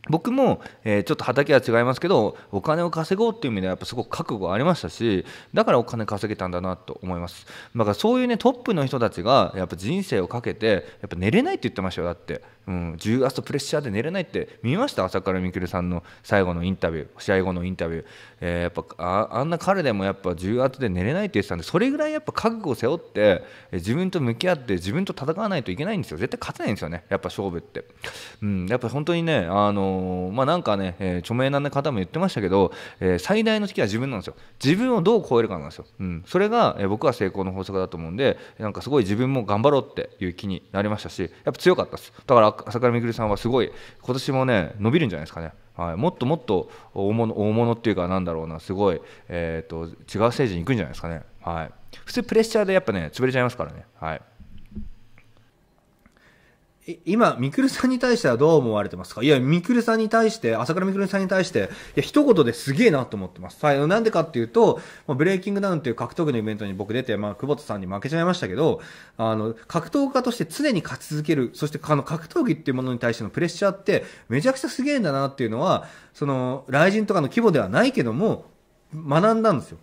僕も、えー、ちょっと畑は違いますけどお金を稼ごうっていう意味ではやっぱすごく覚悟がありましたしだからお金稼げたんだなと思いますだからそういうねトップの人たちがやっぱ人生をかけてやっぱ寝れないって言ってましたよだってうん、重圧とプレッシャーで寝れないって見ました朝倉未来さんの最後のインタビュー試合後のインタビュー、えー、やっぱあんな彼でもやっぱ重圧で寝れないって言ってたんでそれぐらいやっぱ覚悟を背負って自分と向き合って自分と戦わないといけないんですよ絶対勝てないんですよねやっぱ勝負って、うん、やっぱ本当にねあのー、まあ、なんかね、えー、著名な方も言ってましたけど、えー、最大の敵は自分なんですよ自分をどう超えるかなんですよ、うん、それが、え僕は成功の法則だと思うんでなんかすごい自分も頑張ろうっていう気になりましたしやっぱ強かったですだから朝倉未来さんはすごい、今年もね、伸びるんじゃないですかね。はい、もっともっと大物大物っていうか、なんだろうな、すごい、えーと、違う政治に行くんじゃないですかね。はい、普通、プレッシャーでやっぱね、潰れちゃいますからね。はい今、みくるさんに対してはどう思われてますかいや、みくるさんに対して、朝倉みくるさんに対して、いや、一言ですげえなと思ってます。はい、なんでかっていうと、もうブレイキングダウンっていう格闘技のイベントに僕出て、まあ、久保田さんに負けちゃいましたけど、あの、格闘家として常に勝ち続ける、そしてあの、格闘技っていうものに対してのプレッシャーって、めちゃくちゃすげえんだなっていうのは、その、雷神とかの規模ではないけども、学んだんですよ。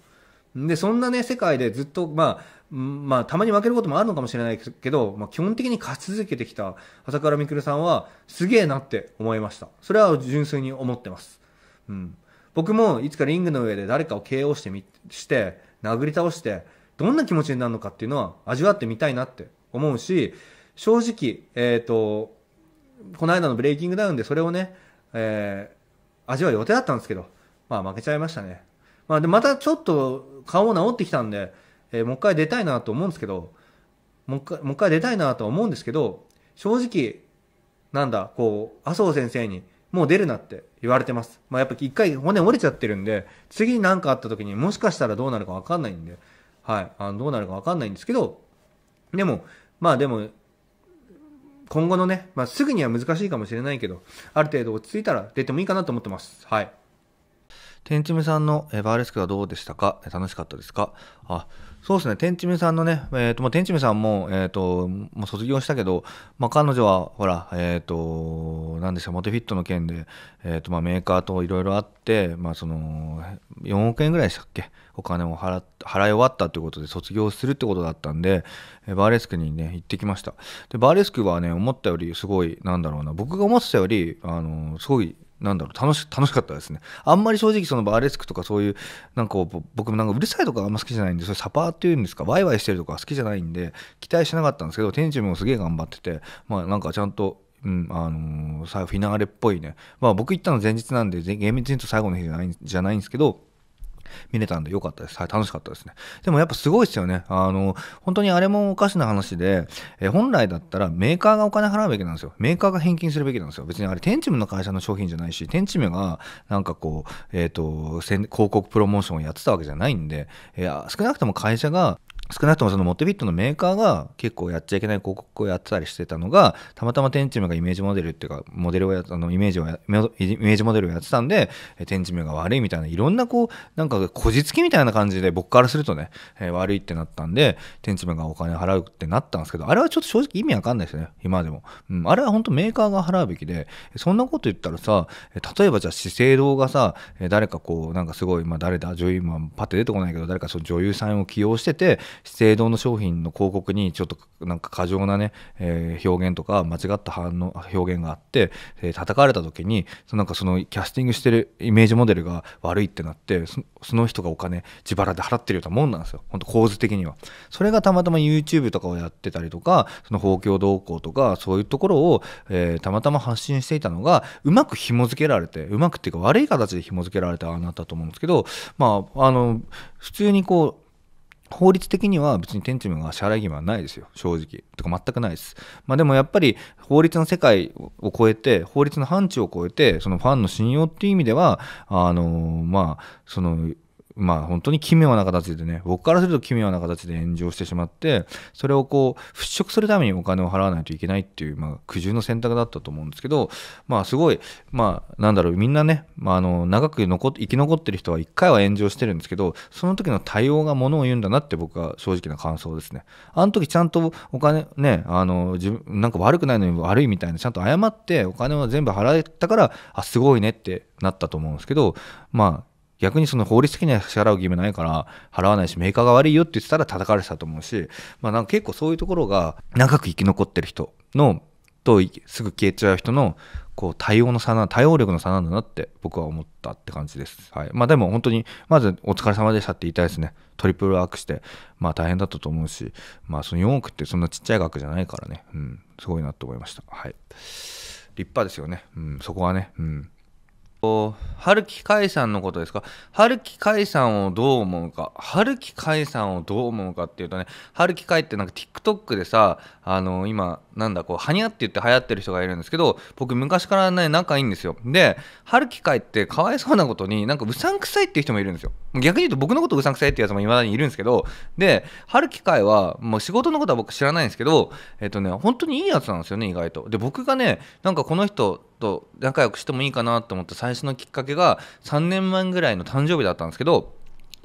で、そんなね、世界でずっと、まあ、まあ、たまに負けることもあるのかもしれないけど、まあ、基本的に勝ち続けてきた朝倉未来さんは、すげえなって思いました。それは純粋に思ってます。うん。僕もいつかリングの上で誰かを KO してみ、して、殴り倒して、どんな気持ちになるのかっていうのは味わってみたいなって思うし、正直、えっ、ー、と、この間のブレイキングダウンでそれをね、えー、味わう予定だったんですけど、まあ負けちゃいましたね。まあで、またちょっと顔も治ってきたんで、えー、もう一回出たいなと思うんですけど、もう一回、もう一回出たいなとは思うんですけど、正直、なんだ、こう、麻生先生に、もう出るなって言われてます。まあ、やっぱ一回骨折れちゃってるんで、次に何かあった時にもしかしたらどうなるかわかんないんで、はい、あの、どうなるかわかんないんですけど、でも、まあでも、今後のね、まあ、すぐには難しいかもしれないけど、ある程度落ち着いたら出てもいいかなと思ってます。はい。天ちむさんのバーレスクはどうでしたか楽しかったですかあ、そうですね、天智美さんのね、えーとまあ、天智美さんも,、えーと、ま卒業したけど、まあ、彼女はほら、えーと、となんでしょう、モテフィットの件で、えーとまあ、メーカーといろいろあって、まあ、その4億円ぐらいでしたっけ、お金を払払い終わったということで、卒業するってことだったんで、バーレスクにね、行ってきました。で、バーレスクはね、思ったよりすごい、なんだろうな、僕が思ってたより、あのすごいなんだろう楽し楽しかったですね。あんまり正直そのバーレスクとかそういうなんか僕もなんかうるさいとかあんま好きじゃないんでそれサパーっていうんですかワイワイしてるとか好きじゃないんで期待しなかったんですけど天長もすげえ頑張っててまあなんかちゃんとうん、あのー、フィナーレっぽいね。まあ僕行ったの前日なんで、厳密に言うと最後の日じゃないじゃないんですけど、見れたんで良かったです。はい、楽しかったですね。でもやっぱすごいですよね。あの、本当にあれもおかしな話で、え本来だったらメーカーがお金払うべきなんですよ。メーカーが返金するべきなんですよ。別にあれ、天チムの会社の商品じゃないし、天チムがなんかこう、えっ、ー、と、広告プロモーションをやってたわけじゃないんで、いや、少なくとも会社が少なくともそのモテビットのメーカーが結構やっちゃいけない広告をやってたりしてたのがたまたま天地夢がイメージモデルっていうかモデルをやあのイメージをイメージモデルをやってたんで天地夢が悪いみたいないろんなこうなんかこじつきみたいな感じで僕からするとね、えー、悪いってなったんで天地夢がお金払うってなったんですけどあれはちょっと正直意味わかんないですね今でも、うん、あれは本当メーカーが払うべきでそんなこと言ったらさ例えばじゃあ資生堂がさ誰かこうなんかすごいまあ誰だ女優まパッて出てこないけど誰かその女優さんを起用してて資生堂の商品の広告にちょっとなんか過剰なね、えー、表現とか間違った反応表現があって、えー、叩かれた時にそなんかそのキャスティングしてるイメージモデルが悪いってなってその人がお金自腹で払ってるようなもんなんですよ本当構図的には。それがたまたま YouTube とかをやってたりとかその法共動向とかそういうところを、えー、たまたま発信していたのがうまく紐付けられてうまくっていうか悪い形で紐付けられたああなったと思うんですけどまああの普通にこう法律的には別に天地が支払い義務はないですよ正直とか全くないです、まあ、でもやっぱり法律の世界を超えて法律の範疇を超えてそのファンの信用っていう意味ではあのまあそのまあ本当に奇妙な形でね、僕からすると奇妙な形で炎上してしまって、それをこう、払拭するためにお金を払わないといけないっていう、まあ苦渋の選択だったと思うんですけど、まあすごい、まあなんだろう、みんなね、まああの、長く残生き残ってる人は一回は炎上してるんですけど、その時の対応がものを言うんだなって僕は正直な感想ですね。あの時ちゃんとお金、ね、あの、自分、なんか悪くないのに悪いみたいな、ちゃんと謝ってお金は全部払えたから、あ、すごいねってなったと思うんですけど、まあ、逆にその法律的には支払う義務ないから払わないしメーカーが悪いよって言ってたら叩かれてたと思うし、まあ、なんか結構そういうところが長く生き残ってる人のとすぐ消えちゃう人のこう対応の差な対応力の差なんだなって僕は思ったって感じです。はい、まあでも本当にまずお疲れ様でしたって言いたいですね。トリプルワークしてまあ大変だったと思うし、まあその4億ってそんなちっちゃい額じゃないからね、うん、すごいなと思いました。はい、立派ですよね。うん、そこはね。うん春木海さんのことですか春木海さんをどう思うか春木海さんをどう思うかっていうとね春木海ってなんか TikTok でさあの今なんだこうはにゃって言って流行ってる人がいるんですけど僕昔からね仲いいんですよで春木海ってかわいそうなことになんかうさんくさいっていう人もいるんですよ逆に言うと僕のことうさんくさいってやつもいまだにいるんですけどで春木海はもう仕事のことは僕知らないんですけどえっとね本当にいいやつなんですよね意外とで僕がねなんかこの人と仲良くしてもいいかなと思った最初のきっかけが3年前ぐらいの誕生日だったんですけど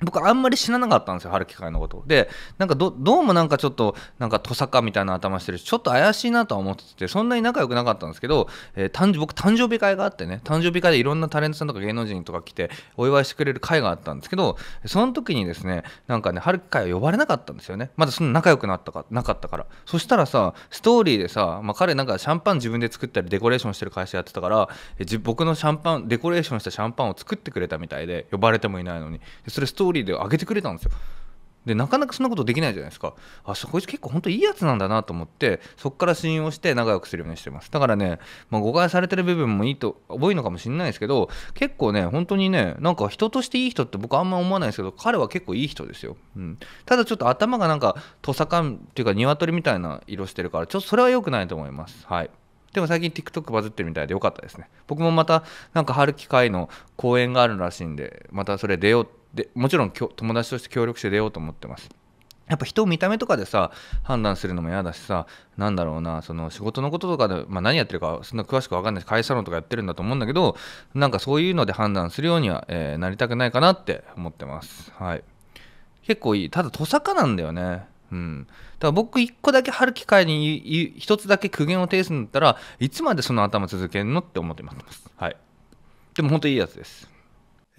僕あんまり知らなかったんですよ、春樹会のこと。で、なんかどうもなんかちょっと、なんかトサかみたいな頭してるし、ちょっと怪しいなとは思ってて、そんなに仲良くなかったんですけど、えー、誕僕誕生日会があってね、誕生日会でいろんなタレントさんとか芸能人とか来て、お祝いしてくれる会があったんですけど、その時にですね、なんかね、春樹会は呼ばれなかったんですよね。まだそんな仲良くなったか、なかったから。そしたらさ、ストーリーでさ、まあ、彼なんかシャンパン自分で作ったりデコレーションしてる会社やってたから、え僕のシャンパン、デコレーションしたシャンパンを作ってくれたみたいで、呼ばれてもいないのに。それストーリーリーで上げてくれたんですよ。でなかなかそんなことできないじゃないですかあそこいつ結構本当いいやつなんだなと思ってそこから信用して仲良くするようにしてますだからね、まあ、誤解されてる部分もいいと多いのかもしれないですけど結構ね本当にねなんか人としていい人って僕あんま思わないですけど彼は結構いい人ですよ、うん、ただちょっと頭がなんかトサカンっていうか鶏みたいな色してるからちょっとそれは良くないと思いますはいでも最近 TikTok バズってるみたいで良かったですね僕もまたなんか春樹会の公演があるらしいんでまたそれ出ようでもちろん友達として協力して出ようと思ってます。やっぱ人を見た目とかでさ判断するのも嫌だしさなんだろうなその仕事のこととかで、まあ、何やってるかそんな詳しく分かんないし会社論とかやってるんだと思うんだけどなんかそういうので判断するようには、えー、なりたくないかなって思ってますはい結構いいただとさかなんだよねうんだから僕1個だけ春機会に1つだけ苦言を呈すんだったらいつまでその頭続けるのって思ってますはいでも本当いいやつです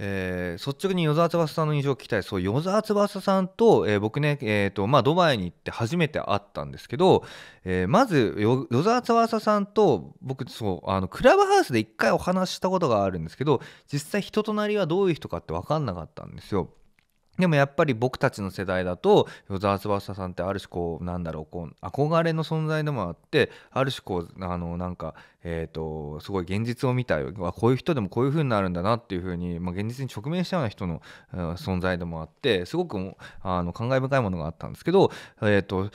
えー、率直に与沢翼さんの印象を聞きたいそう与沢翼さんと、えー、僕ね、えーとまあ、ドバイに行って初めて会ったんですけど、えー、まず与沢翼さんと僕そうあのクラブハウスで1回お話ししたことがあるんですけど実際人となりはどういう人かって分かんなかったんですよ。でもやっぱり僕たちの世代だと与沢翼さんってある種こうなんだろうこう憧れの存在でもあってある種こうあのなんかえとすごい現実を見たよこういう人でもこういう風になるんだなっていう風にまに、現実に直面したような人の、存在でもあってすごくあの感慨深いものがあったんですけど、えと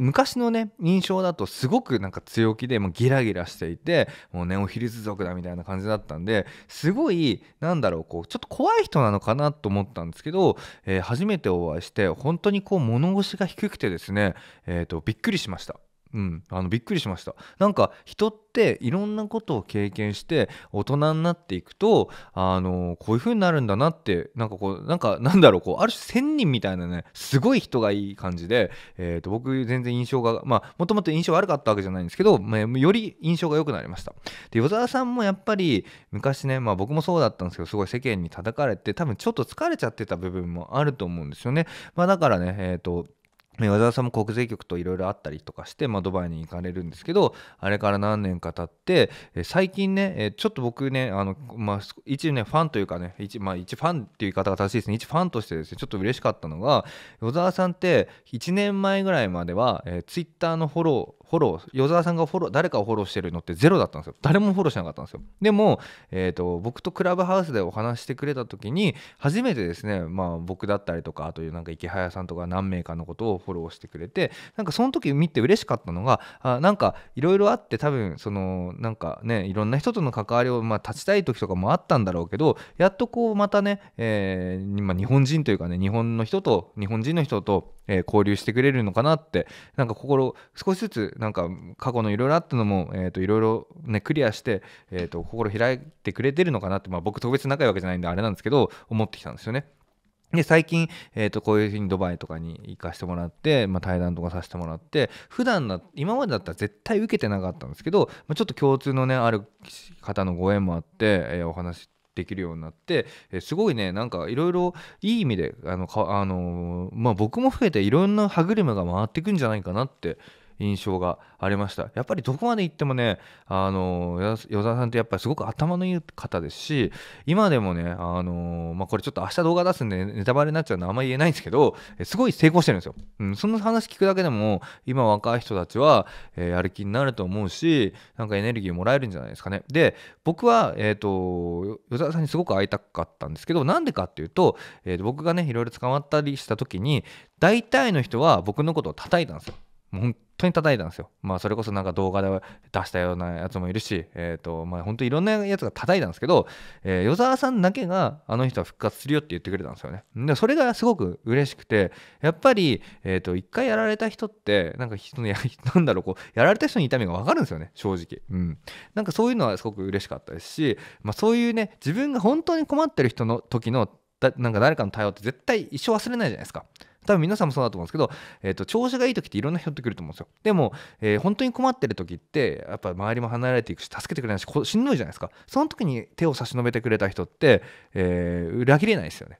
昔のね印象だとすごくなんか強気でもうギラギラしていてもうネオヒルズ族だみたいな感じだったんですごいなんだろうこうちょっと怖い人なのかなと思ったんですけど、えー、初めてお会いして本当にこう物腰が低くてですね、えーと、とびっくりしました。うん、あのびっくりしましたなんか人っていろんなことを経験して大人になっていくとあのこういう風になるんだなってなんかこうなんかなんだろうこうある種仙人みたいなねすごい人がいい感じで、えーと、僕全然印象がまあもともと印象悪かったわけじゃないんですけど、まあ、より印象が良くなりましたで与沢さんもやっぱり昔ね、まあ、僕もそうだったんですけどすごい世間に叩かれて多分ちょっと疲れちゃってた部分もあると思うんですよね、まあ、だからねえー、と和沢さんも国税局といろいろあったりとかして、まあ、ドバイに行かれるんですけどあれから何年か経って最近ねちょっと僕ねあの、まあ、一ねファンというかね一,、まあ、一ファンっていう言い方が正しいですね一ファンとしてですねちょっと嬉しかったのが小沢さんって1年前ぐらいまでは、えツイッターのフォローフォロー与沢さんがフォロー誰かをフォローしてるのってゼロだったんですよ誰もフォローしなかったんですよでも、えーと、僕とクラブハウスでお話してくれた時に初めてですね、まあ、僕だったりとかあというなんか池早さんとか何名かのことをフォローしてくれてなんかその時見て嬉しかったのがあなんかいろいろあって多分そのなんかねいろんな人との関わりを、まあ、立ちたい時とかもあったんだろうけどやっとこうまたね、えー、まあ、日本人というかね日本の人と日本人の人とえー、交流してくれるのかなってなんか心少しずつなんか過去のいろいろあったのもいろいろねクリアして、えーと、心開いてくれてるのかなって、まあ、僕特別仲いいわけじゃないんであれなんですけど思ってきたんですよね。で、最近、えっ、ー、と、こういうふうにドバイとかに行かしてもらって、まあ、対談とかさせてもらって、普段だ、今までだったら絶対受けてなかったんですけど、まあ、ちょっと共通のね、ある方のご縁もあって、えー、お話できるようになって、えすごいねなんかいろいろいい意味であのか、あのー、まあ、僕も増えていろんな歯車が回っていくんじゃないかなって印象がありましたやっぱりどこまで行ってもねあの与沢さんってやっぱりすごく頭のいい方ですし今でもねあの、まあ、これちょっと明日動画出すんでネタバレになっちゃうのあんま言えないんですけどすごい成功してるんですよ、うん、その話聞くだけでも今若い人たちは、えやる気になると思うしなんかエネルギーもらえるんじゃないですかねで僕はえっ、ー、と与沢さんにすごく会いたかったんですけどなんでかっていうと、えー、僕がねいろいろ捕まったりした時に大体の人は僕のことを叩いたんですよもう本当に叩いたんですよ。まあ、それこそなんか動画で出したようなやつもいるし、えーとまあ、本当いろんなやつが叩いたんですけど、えー、与沢さんだけがあの人は復活するよって言ってくれたんですよね。でそれがすごく嬉しくてやっぱり、えーと、と一回やられた人ってなんか人のや なんだろうこうやられた人に痛みが分かるんですよね正直、うん。なんかそういうのはすごく嬉しかったですし、まあ、そういうね自分が本当に困ってる人の時のだなんか誰かの対応って絶対一生忘れないじゃないですか。多分皆さんもそうだと思うんですけど、えーと、調子がいい時っていろんな人ってくると思うんですよでも、えー、本当に困ってる時ってやっぱ周りも離れていくし助けてくれないししんどいじゃないですかその時に手を差し伸べてくれた人って、えー、裏切れないですよね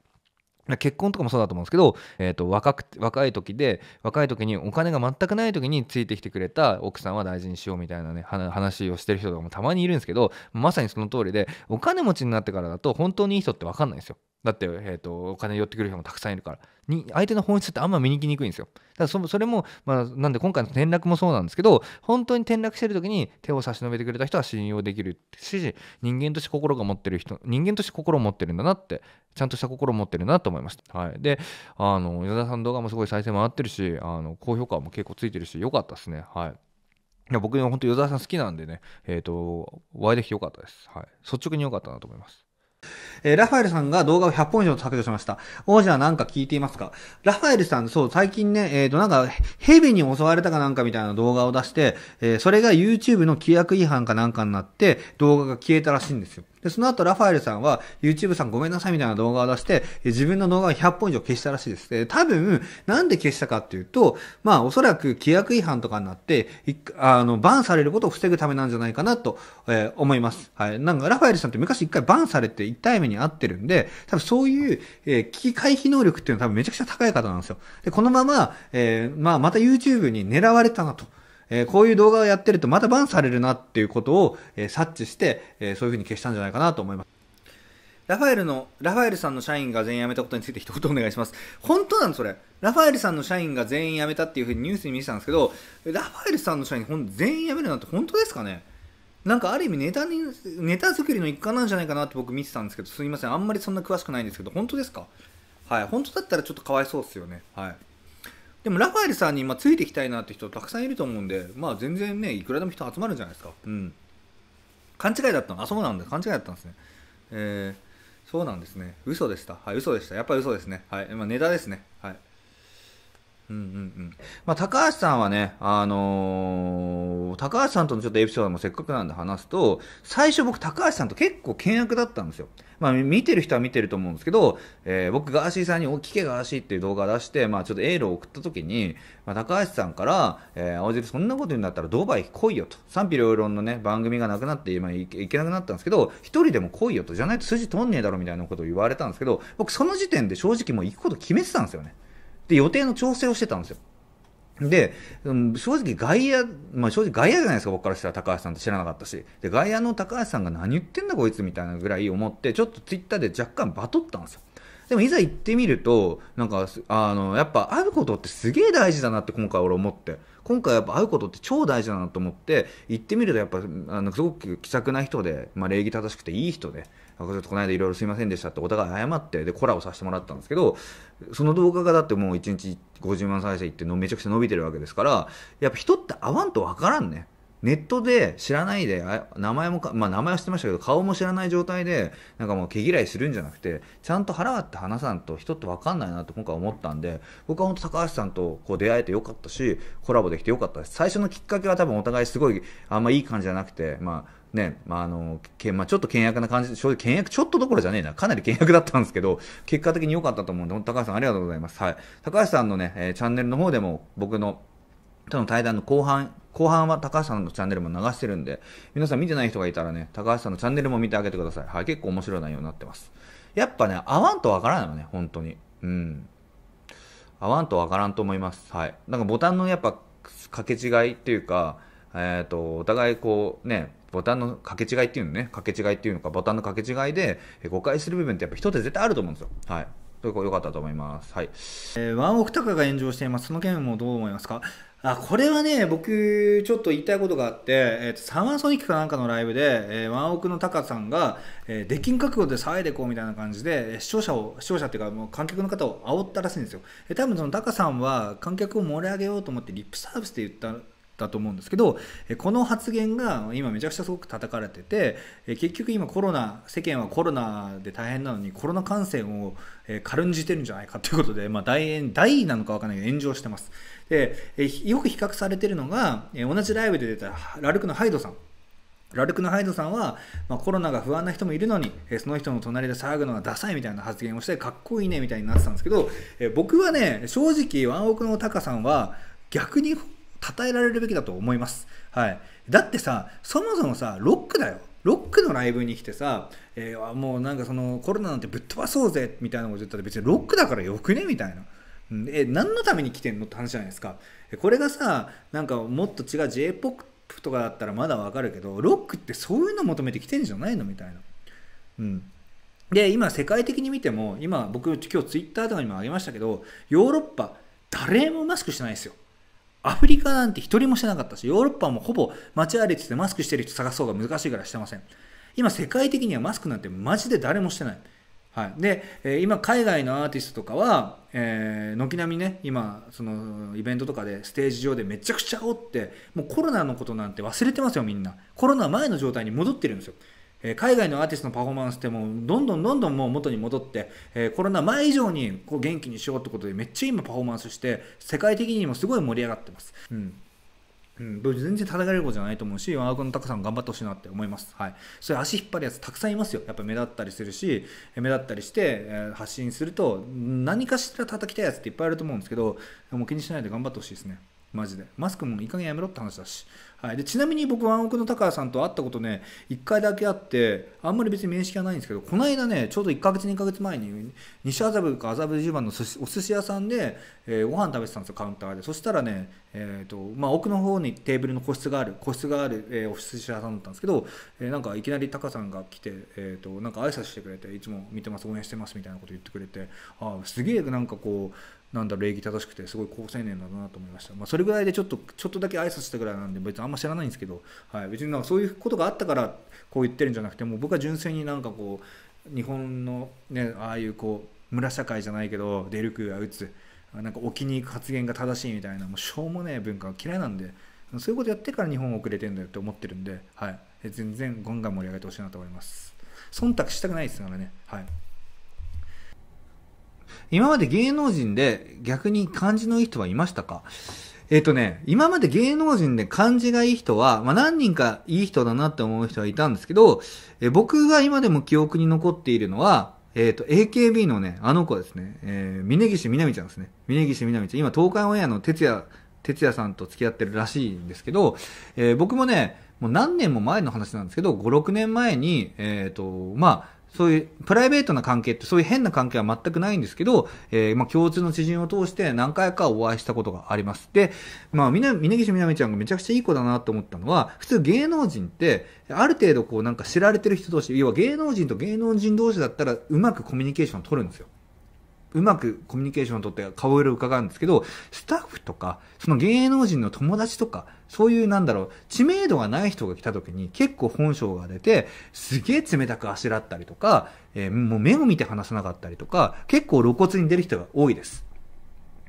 結婚とかもそうだと思うんですけど、えーと、若く若い時で若い時にお金が全くない時についてきてくれた奥さんは大事にしようみたいなね話をしてる人とかもたまにいるんですけどまさにその通りでお金持ちになってからだと本当にいい人って分かんないんですよだって、えーと、お金寄ってくる人もたくさんいるからに相手の本質ってあんま見に来にくいんですよだからそれも、まあ、なんで今回の転落もそうなんですけど本当に転落してる時に手を差し伸べてくれた人は信用できるし人間として心が持ってる人人間として心を持ってるんだなってちゃんとした心を持ってるなと思いました、はい、であの与田さん動画もすごい再生回ってるしあの高評価も結構ついてるし良かったですねはいいや僕、本当、与沢さん好きなんでね、えっ、ー、と、お会いできてよかったです。はい。率直に良かったなと思います。えー、ラファエルさんが動画を100本以上削除しました。王者は何か聞いていますかラファエルさん、そう、最近ね、えっ、ー、と、なんか、蛇に襲われたかなんかみたいな動画を出して、えー、それが YouTube の規約違反かなんかになって、動画が消えたらしいんですよ。で、その後、ラファエルさんは、YouTube さんごめんなさいみたいな動画を出して、自分の動画を100本以上消したらしいです。で、多分、なんで消したかっていうと、まあ、おそらく規約違反とかになって、あの、バンされることを防ぐためなんじゃないかなと、えー、思います。はい。なんか、ラファエルさんって昔一回バンされて一体目に遭ってるんで、多分そういう、えー、危機回避能力っていうのは多分めちゃくちゃ高い方なんですよ。で、このまま、えー、まあ、また YouTube に狙われたなと。えー、こういう動画をやってるとまたバンされるなっていうことを、えー、察知して、えー、そういうふうに消したんじゃないかなと思います。ラファエルの、ラファエルさんの社員が全員辞めたことについて一言お願いします。本当なのそれ。ラファエルさんの社員が全員辞めたっていうふうにニュースに見てたんですけど、ラファエルさんの社員ほん全員辞めるなんて本当ですかねなんかある意味ネタに、ネタ作りの一環なんじゃないかなって僕見てたんですけど、すいません。あんまりそんな詳しくないんですけど、本当ですかはい。本当だったらちょっとかわいそうっすよね。はい。でもラファエルさんに今ついていきたいなって人たくさんいると思うんで、まあ全然ね、いくらでも人集まるんじゃないですか。うん。勘違いだったのあ、そうなんだ。勘違いだったんですね。えー、そうなんですね。嘘でした。はい、嘘でした。やっぱり嘘ですね。はい、まあ、ネタですね。はい。うんうんまあ、高橋さんはね、あのー、高橋さんとのちょっとエピソードもせっかくなんで話すと、最初僕、高橋さんと結構険悪だったんですよ。まあ、見てる人は見てると思うんですけど、えー、僕、ガーシーさんに、お聞けガーシーっていう動画を出して、まあ、ちょっとエールを送った時に、まあ、高橋さんから、えー、青汁そんなこと言うんだったらドバイ来いよと。賛否両論のね、番組がなくなって、今いけなくなったんですけど、一人でも来いよと。じゃないと筋通んねえだろみたいなことを言われたんですけど、僕、その時点で正直もう行くこと決めてたんですよね。で、予定の調整をしてたんですよ。で、正直外野、まあ正直外野じゃないですか、僕からしたら高橋さんって知らなかったし。で、外野の高橋さんが何言ってんだこいつみたいなぐらい思って、ちょっとツイッターで若干バトったんですよ。でもいざ行ってみると、なんか、あの、やっぱ会うことってすげえ大事だなって今回俺思って。今回やっぱ会うことって超大事だなと思って、行ってみるとやっぱ、あの、すごく気さくな人で、まあ礼儀正しくていい人で、ちょっとこの間いろいろすいませんでしたってお互い謝って、で、コラをさせてもらったんですけど、その動画がだってもう1日50万再生いってのめちゃくちゃ伸びてるわけですから、やっぱ人って会わんとわからんね。ネットで知らないで、名前もまあ、名前は知ってましたけど、顔も知らない状態で、なんかもう毛嫌いするんじゃなくて、ちゃんと腹割って話さんと人って分かんないなと今回思ったんで、僕は本当高橋さんとこう出会えてよかったし、コラボできてよかったです。最初のきっかけは多分お互いすごい、あんまいい感じじゃなくて、まあ、ね、まあ、あの、けまあ、ちょっと倹約な感じ、正直倹約ちょっとどころじゃねえな。かなり倹約だったんですけど、結果的に良かったと思うんで、高橋さんありがとうございます。はい。高橋さんのね、えー、チャンネルの方でも僕のとの対談の後半、後半は高橋さんのチャンネルも流してるんで、皆さん見てない人がいたらね、高橋さんのチャンネルも見てあげてください。はい、結構面白い内容になってます。やっぱね、合わんとわからんのね、本当に。うん。合わんとわからんと思います。はい。なんかボタンのやっぱ、掛け違いっていうか、えっ、ー、と、お互いこうね、ボタンの掛け違いっていうのね、掛け違いっていうのか、ボタンの掛け違いで誤解する部分ってやっぱ人って絶対あると思うんですよ。はい。というこ良かったと思います。はい。えー、ワンオフタカが炎上しています。その件もどう思いますかあこれはね、僕、ちょっと言いたいことがあって、えーと、サマーソニックかなんかのライブで、えー、ワンオクのタカさんが、えー、デッキン覚悟で騒いでこうみたいな感じで、視聴者を、視聴者っていうか、もう観客の方を煽ったらしいんですよ。えー、多分そのタカさんは、観客を盛り上げようと思って、リップサービスで言っただと思うんですけどこの発言が今めちゃくちゃすごく叩かれてて結局今コロナ世間はコロナで大変なのにコロナ感染を軽んじてるんじゃないかということで、まあ、大炎大なのか分かんないけど炎上してますでよく比較されてるのが同じライブで出たラルクのハイドさんラルクのハイドさんは、まあ、コロナが不安な人もいるのに、えその人の隣で騒ぐのがダサいみたいな発言をしてかっこいいねみたいになってたんですけど、え僕はね正直ワンオクのタカさんは逆に称えられるべきだと思います。はい。だってさ、そもそもさ、ロックだよ。ロックのライブに来てさ、えー、もうなんかそのコロナなんてぶっ飛ばそうぜみたいなこと言ったら別にロックだからよくねみたいな。え、何のために来てんのって話じゃないですか。これがさ、なんかもっと違う J-POP とかだったらまだわかるけど、ロックってそういうの求めてきてんじゃないのみたいな。うん。で、今世界的に見ても、今僕今日 Twitter とかにもあげましたけど、ヨーロッパ誰もマスクしてないですよ。アフリカなんて一人もしてなかったし、ヨーロッパもほぼ街歩いててマスクしてる人探そうが難しいからしてません。今世界的にはマスクなんてマジで誰もしてない。はい、で、え今海外のアーティストとかは、えー、軒並みね今そのイベントとかでステージ上でめちゃくちゃおってもうコロナのことなんて忘れてますよみんなコロナ前の状態に戻ってるんですよえ海外のアーティストのパフォーマンスってもうどんどんどんどんもう元に戻って、えコロナ前以上にこう元気にしようってことでめっちゃ今パフォーマンスして世界的にもすごい盛り上がってます。うんうん、全然叩かれることじゃないと思うし、ワークのたくさん頑張ってほしいなって思います。はい。それ足引っ張るやつたくさんいますよ。やっぱ目立ったりするし、目立ったりして、え発信すると、何かしら叩きたいやつっていっぱいあると思うんですけど、もう気にしないで頑張ってほしいですね。マジで。マスクもいい加減やめろって話だし。はい、でちなみに僕ワンオクの高谷さんと会ったことね1回だけあってあんまり別に面識はないんですけどこの間ねちょうど1ヶ月2ヶ月前に西麻布か麻布十番のお寿司屋さんで、えー、ご飯食べてたんですよカウンターでそしたらね、えーとまあ、奥の方にテーブルの個室がある個室がある、えー、お寿司屋さんだったんですけど、えー、なんかいきなりタカさんが来て、えーとなんか挨拶してくれていつも見てます応援してますみたいなこと言ってくれてあすげえなんかこうなんだ礼儀正しくてすごい好青年だなと思いました、まあ、それぐらいでちょっとちょっとだけ挨拶したぐらいなんで別にあんま知らないんですけど、はい、別になんかそういうことがあったからこう言ってるんじゃなくてもう僕は純粋になんかこう日本の、ね、ああいうこう村社会じゃないけど出るくが打つなんか置きに行く発言が正しいみたいなもうしょうもねえ文化が嫌いなんでそういうことやってから日本遅れてんだよって思ってるんで、はい、全然ガンガン盛り上げてほしいなと思います忖度したくないですからねはい今まで芸能人で逆に感じのいい人はいましたかえっ、ー、とね、今まで芸能人で感じがいい人は、まあ、何人かいい人だなって思う人はいたんですけど、えー、僕が今でも記憶に残っているのは、えっ、ー、と、AKB のね、あの子ですね、えー、峯岸みなみちゃんですね。峯岸みなみちゃん。今、東海オンエアの哲也、哲也さんと付き合ってるらしいんですけど、えー、僕もね、もう何年も前の話なんですけど、5、6年前に、えっ、ー、と、まあ、そういうプライベートな関係ってそういう変な関係は全くないんですけど、えー、まあ共通の知人を通して何回かお会いしたことがあります。で、まあみな、峯岸みなみちゃんがめちゃくちゃいい子だなと思ったのは、普通芸能人って、ある程度こうなんか知られてる人同士、要は芸能人と芸能人同士だったらうまくコミュニケーションを取るんですよ。うまくコミュニケーションをとって顔色を伺うんですけど、スタッフとか、その芸能人の友達とか、そういうなんだろう、知名度がない人が来た時に結構本性が出て、すげえ冷たくあしらったりとか、えー、もう目を見て話さなかったりとか、結構露骨に出る人が多いです。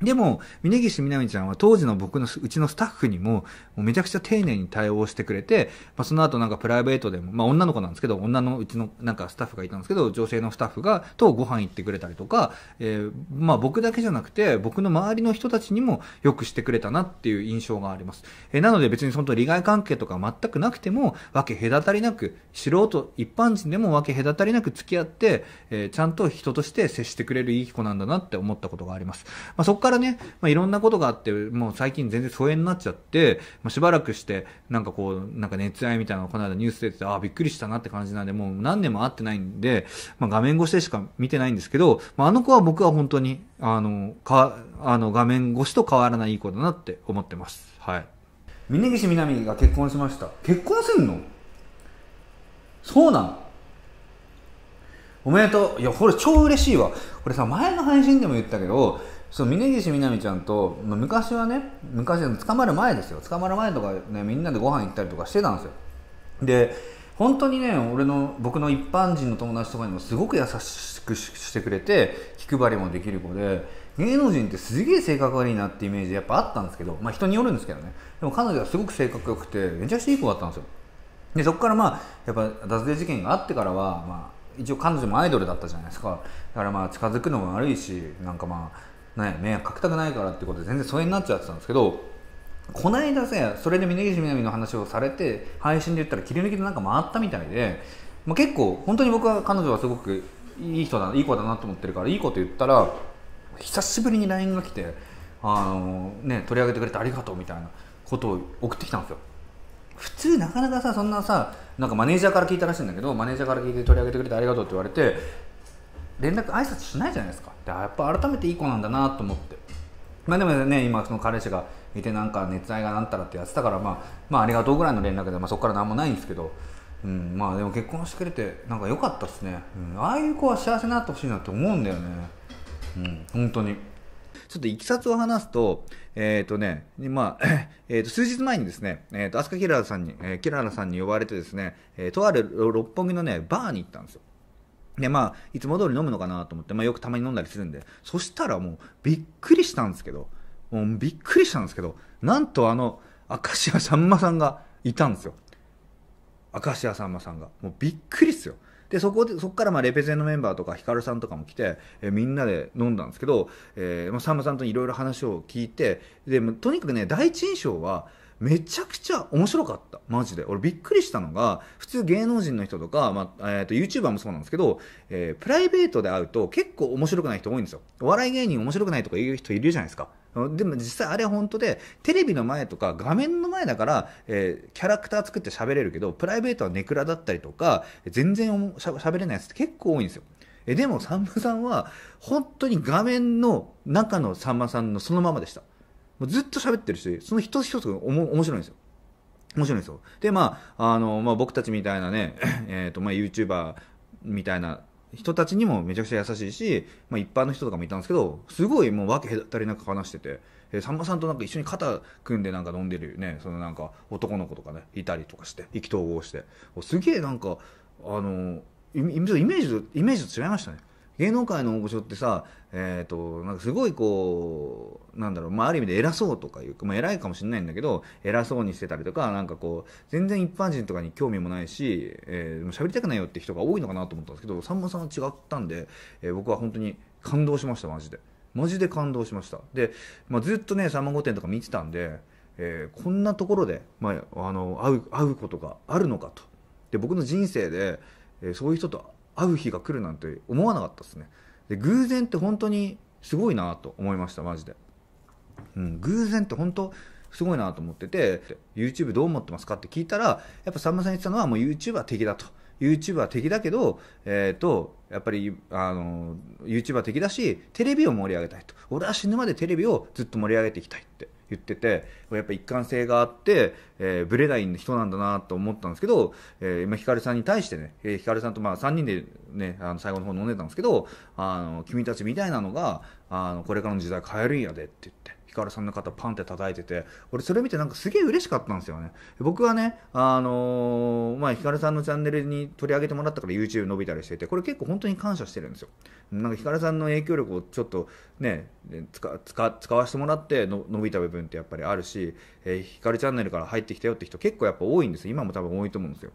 でも、峯岸みなみちゃんは当時の僕のうちのスタッフにも、もめちゃくちゃ丁寧に対応してくれて、まあ、その後なんかプライベートでも、まあ女の子なんですけど、女のうちのなんかスタッフがいたんですけど、女性のスタッフが、とご飯行ってくれたりとか、えー、まあ僕だけじゃなくて、僕の周りの人たちにもよくしてくれたなっていう印象があります。えー、なので別にその利害関係とか全くなくても、分け隔たりなく、素人、一般人でも分け隔たりなく付き合って、えー、ちゃんと人として接してくれるいい子なんだなって思ったことがあります。まあ、そからからね、まあ、いろんなことがあって、もう最近全然疎遠になっちゃって、まあ、しばらくして、なんかこう、なんか熱愛みたいなのこの間ニュース出てて、ああ、びっくりしたなって感じなんで、もう何年も会ってないんで、まあ、画面越しでしか見てないんですけど、まあ、あの子は僕は本当に、あの、か、あの、画面越しと変わらないいい子だなって思ってます。はい。峯岸みなみが結婚しました。結婚すんのそうなのおめでとう。いや、これ超嬉しいわ。これさ、前の配信でも言ったけど、そう峯岸みなみちゃんと昔はね昔捕まる前ですよ捕まる前とかねみんなでご飯行ったりとかしてたんですよで本当にね俺の僕の一般人の友達とかにもすごく優しくしてくれて気配りもできる子で芸能人ってすげえ性格悪いなってイメージやっぱあったんですけどまあ人によるんですけどねでも彼女はすごく性格良くてめちゃくちゃいい子だったんですよでそこからまあやっぱ脱税事件があってからはまあ一応彼女もアイドルだったじゃないですかだからまあ近づくのも悪いしなんかまあなんや迷惑かけたくないからってことで全然疎遠になっちゃってたんですけどこないださそれで峯岸みなみの話をされて配信で言ったら切り抜きでなんか回ったみたいで、まあ、結構本当に僕は彼女はすごくいい人だいい子だなと思ってるからいいこと言ったら久しぶりに LINE が来てあの、ね、取り上げてくれてありがとうみたいなことを送ってきたんですよ。普通なかなかさそんなさなんかマネージャーから聞いたらしいんだけどマネージャーから聞いて取り上げてくれてありがとうって言われて連絡挨拶しないじゃないですかでやっぱ改めていい子なんだなと思ってまあでもね今その彼氏がいてなんか熱愛がなんたらってやってたから、まあ、まあありがとうぐらいの連絡で、まあ、そこから何もないんですけど、うん、まあでも結婚してくれてなんか良かったっすね、うん、ああいう子は幸せになってほしいなって思うんだよねうん本当にちょっといきさつを話すと、えっ、ー、とね、まあ、えっ、ー、と、数日前にですね、えっ、ー、と、飛鳥キララさんに、えー、キララさんに呼ばれてですね、えー、とある六本木のね、バーに行ったんですよ。で、まあ、いつも通り飲むのかなと思って、まあ、よくたまに飲んだりするんで、そしたらもう、びっくりしたんですけど、もうびっくりしたんですけど、なんとあの、明石家さんまさんがいたんですよ。明石家さんまさんが。もうびっくりっすよ。で、そこで、そこからまあレペゼンのメンバーとか、ヒカルさんとかも来て、えみんなで飲んだんですけど、えー、まあ、さんまさんといろいろ話を聞いて、で、とにかくね、第一印象は、めちゃくちゃ面白かったマジで俺びっくりしたのが普通芸能人の人とか、まあえーと、YouTuber もそうなんですけど、えー、プライベートで会うと結構面白くない人多いんですよお笑い芸人面白くないとか言う人いるじゃないですかでも実際あれは本当でテレビの前とか画面の前だから、えー、キャラクター作って喋れるけどプライベートはネクラだったりとか全然しゃ喋れないやつって結構多いんですよえでもさんまさんは本当に画面の中のさんまさんのそのままでしたもうずっと喋ってるし、その一つ一つがおも面白いんですよ。面白いんですよ。で、まあ、あの、まあ、僕たちみたいなね、えっ、ー、と、まあ、YouTuber みたいな人たちにもめちゃくちゃ優しいし、まあ、一般の人とかもいたんですけど、すごいもう訳隔たりなく話してて、えー、さんまさんとなんか一緒に肩組んでなんか飲んでるね、そのなんか男の子とかね、いたりとかして、意気投合して、すげえなんか、あの、イメージと、イメージと違いましたね。芸能界の大御所ってさ、えーと、なんかすごいこうなんだろう、まあ、ある意味で偉そうとかいうか、まあ、偉いかもしれないんだけど偉そうにしてたりとかなんかこう全然一般人とかに興味もないし、えー、喋りたくないよって人が多いのかなと思ったんですけどさんまさんは違ったんで、えー、僕は本当に感動しましたマジでマジで感動しましたで、まあ、ずっとね「さんま御殿」とか見てたんで、えー、こんなところで、まあ、あの会う会うことがあるのかとで僕の人生で、えー、そういう人と会う日が来るなんて思わなかったですねで偶然って本当にすごいなと思いましたマジで、うん、偶然って本当すごいなと思ってて YouTube どう思ってますかって聞いたらやっぱさんまさん言ってたのはもう YouTube は敵だと YouTube は敵だけど、えーと、とやっぱりあの YouTube は敵だしテレビを盛り上げたいと俺は死ぬまでテレビをずっと盛り上げていきたいって言っててやっぱ一貫性があって、えー、ブレない人なんだなと思ったんですけど、えー、今ヒカルさんに対してね、えー、ヒカルさんとまあ3人で、ね、あの最後の方飲んでたんですけどあの君たちみたいなのがあのこれからの時代変えるんやでって言って。ヒカルさんの方パンって叩いてて、俺それ見てなんかすげえ嬉しかったんですよね。僕はね、あのー、まあ、ヒカルさんのチャンネルに取り上げてもらったから YouTube 伸びたりしてて、これ結構本当に感謝してるんですよ。なんかヒカルさんの影響力をちょっとね、使使わせてもらっての伸びた部分ってやっぱりあるし、えー、ヒカルチャンネルから入ってきたよって人結構やっぱ多いんですよ。今も多分多いと思うんですよ。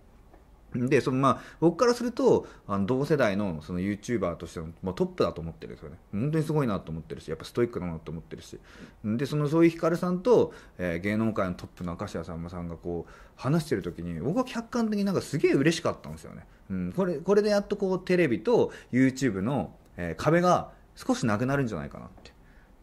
でそのまあ、僕からするとあの同世代のその YouTuber としての、まあ、トップだと思ってるんですよね本当にすごいなと思ってるしやっぱストイックだなと思ってるしでそのそういうヒカルさんと、えー、芸能界のトップの明石家さんまさんがこう話してる時に僕は客観的になんかすげえ嬉しかったんですよね、うん、これこれでやっとこうテレビと YouTube の、えー、壁が少しなくなるんじゃないかなって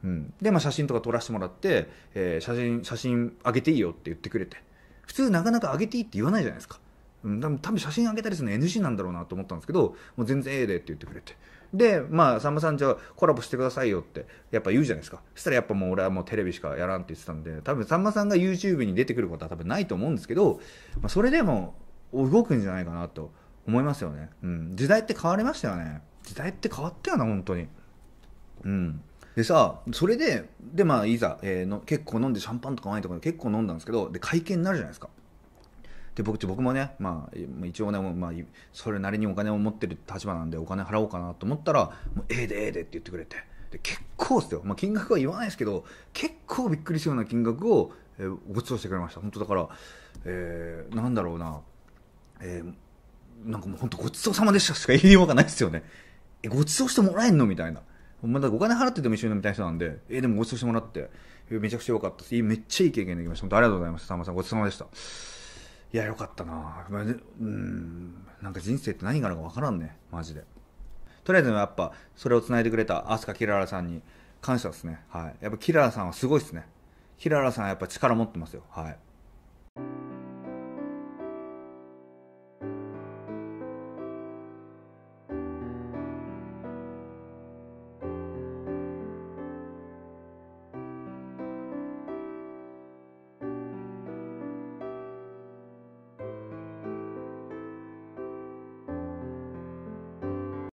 うん、で、まあ、写真とか撮らせてもらって、えー、写真写真上げていいよって言ってくれて普通なかなか上げていいって言わないじゃないですかうん、多分写真あげたりするの NG なんだろうなと思ったんですけどもう全然ええでって言ってくれてでまあさんまさんじゃあコラボしてくださいよってやっぱ言うじゃないですかそしたらやっぱもう俺はもうテレビしかやらんって言ってたんで多分さんまさんが YouTube に出てくることは多分ないと思うんですけど、まあ、それでも動くんじゃないかなと思いますよね、うん、時代って変わりましたよね時代って変わったよな本当にうんでさそれででまあいざ、えー、の結構飲んでシャンパンとかワインとか結構飲んだんですけどで会見になるじゃないですかで僕僕もね、まあ、一応ね、まあ、それなりにお金を持ってる立場なんでお金払おうかなと思ったら「もうええー、でええー、で」って言ってくれてで結構ですよ、まあ、金額は言わないですけど結構びっくりするような金額を、えー、ご馳走してくれました本当だから、えー、なんだろうな、えー、なんかもう本当ごちそうさまでしたしか言いようがないですよねえごちそうしてもらえんのみたいな。まだお金払ってても一緒に飲みたい人なんで、えー、でもごちそうしてもらって、えー、めちゃくちゃ良かったす。めっちゃいい経験できました。本当ありがとうございました。さんまさん、ごちそうさまでした。いや、よかったなうん、なんか人生って何があるか分からんね、マジで。とりあえずやっぱ、それを繋いでくれた飛鳥キララさんに感謝ですね。はい。やっぱキララさんはすごいっすね。キララさんはやっぱ力持ってますよ。はい。